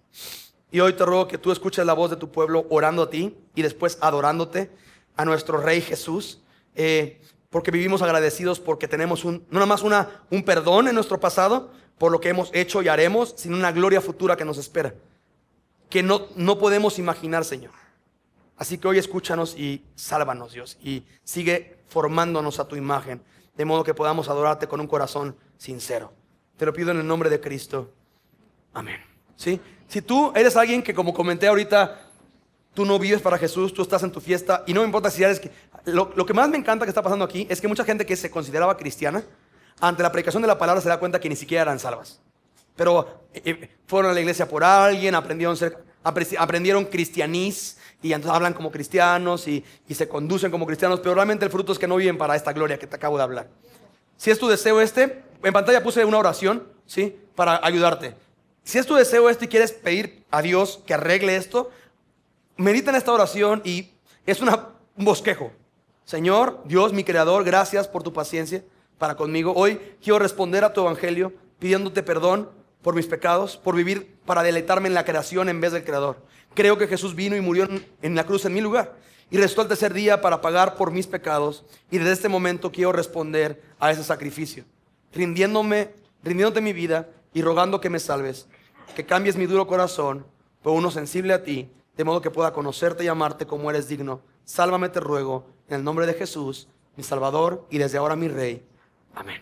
Y hoy te ruego que tú escuches la voz de tu pueblo orando a ti y después adorándote a nuestro Rey Jesús. Eh, porque vivimos agradecidos, porque tenemos un, no nada más una, un perdón en nuestro pasado por lo que hemos hecho y haremos, sino una gloria futura que nos espera, que no, no podemos imaginar, Señor. Así que hoy escúchanos y sálvanos, Dios, y sigue formándonos a tu imagen, de modo que podamos adorarte con un corazón sincero. Te lo pido en el nombre de Cristo. Amén. ¿Sí? Si tú eres alguien que, como comenté ahorita, tú no vives para Jesús, tú estás en tu fiesta, y no me importa si eres lo, que más me encanta que está pasando aquí es que mucha gente que se consideraba cristiana, ante la predicación de la palabra se da cuenta que ni siquiera eran salvas. Pero eh, eh, fueron a la iglesia por alguien, aprendieron, ser, aprendieron cristianiz y entonces hablan como cristianos y, se conducen como cristianos, pero realmente el fruto es que no viven para esta gloria que te acabo de hablar. Si es tu deseo este, en pantalla puse una oración, ¿sí? Para ayudarte. Si es tu deseo este y quieres pedir a Dios que arregle esto, medita en esta oración y es un bosquejo. Señor, Dios, mi Creador, gracias por tu paciencia para conmigo. Hoy quiero responder a tu evangelio pidiéndote perdón por mis pecados, por vivir para deleitarme en la creación en vez del creador. Creo que Jesús vino y murió en la cruz en mi lugar y restó el tercer día para pagar por mis pecados y desde este momento quiero responder a ese sacrificio, rindiéndome, rindiéndote mi vida y rogando que me salves, que cambies mi duro corazón por uno sensible a ti, de modo que pueda conocerte y amarte como eres digno. Sálvame te ruego en el nombre de Jesús, mi Salvador y desde ahora mi Rey. Amén.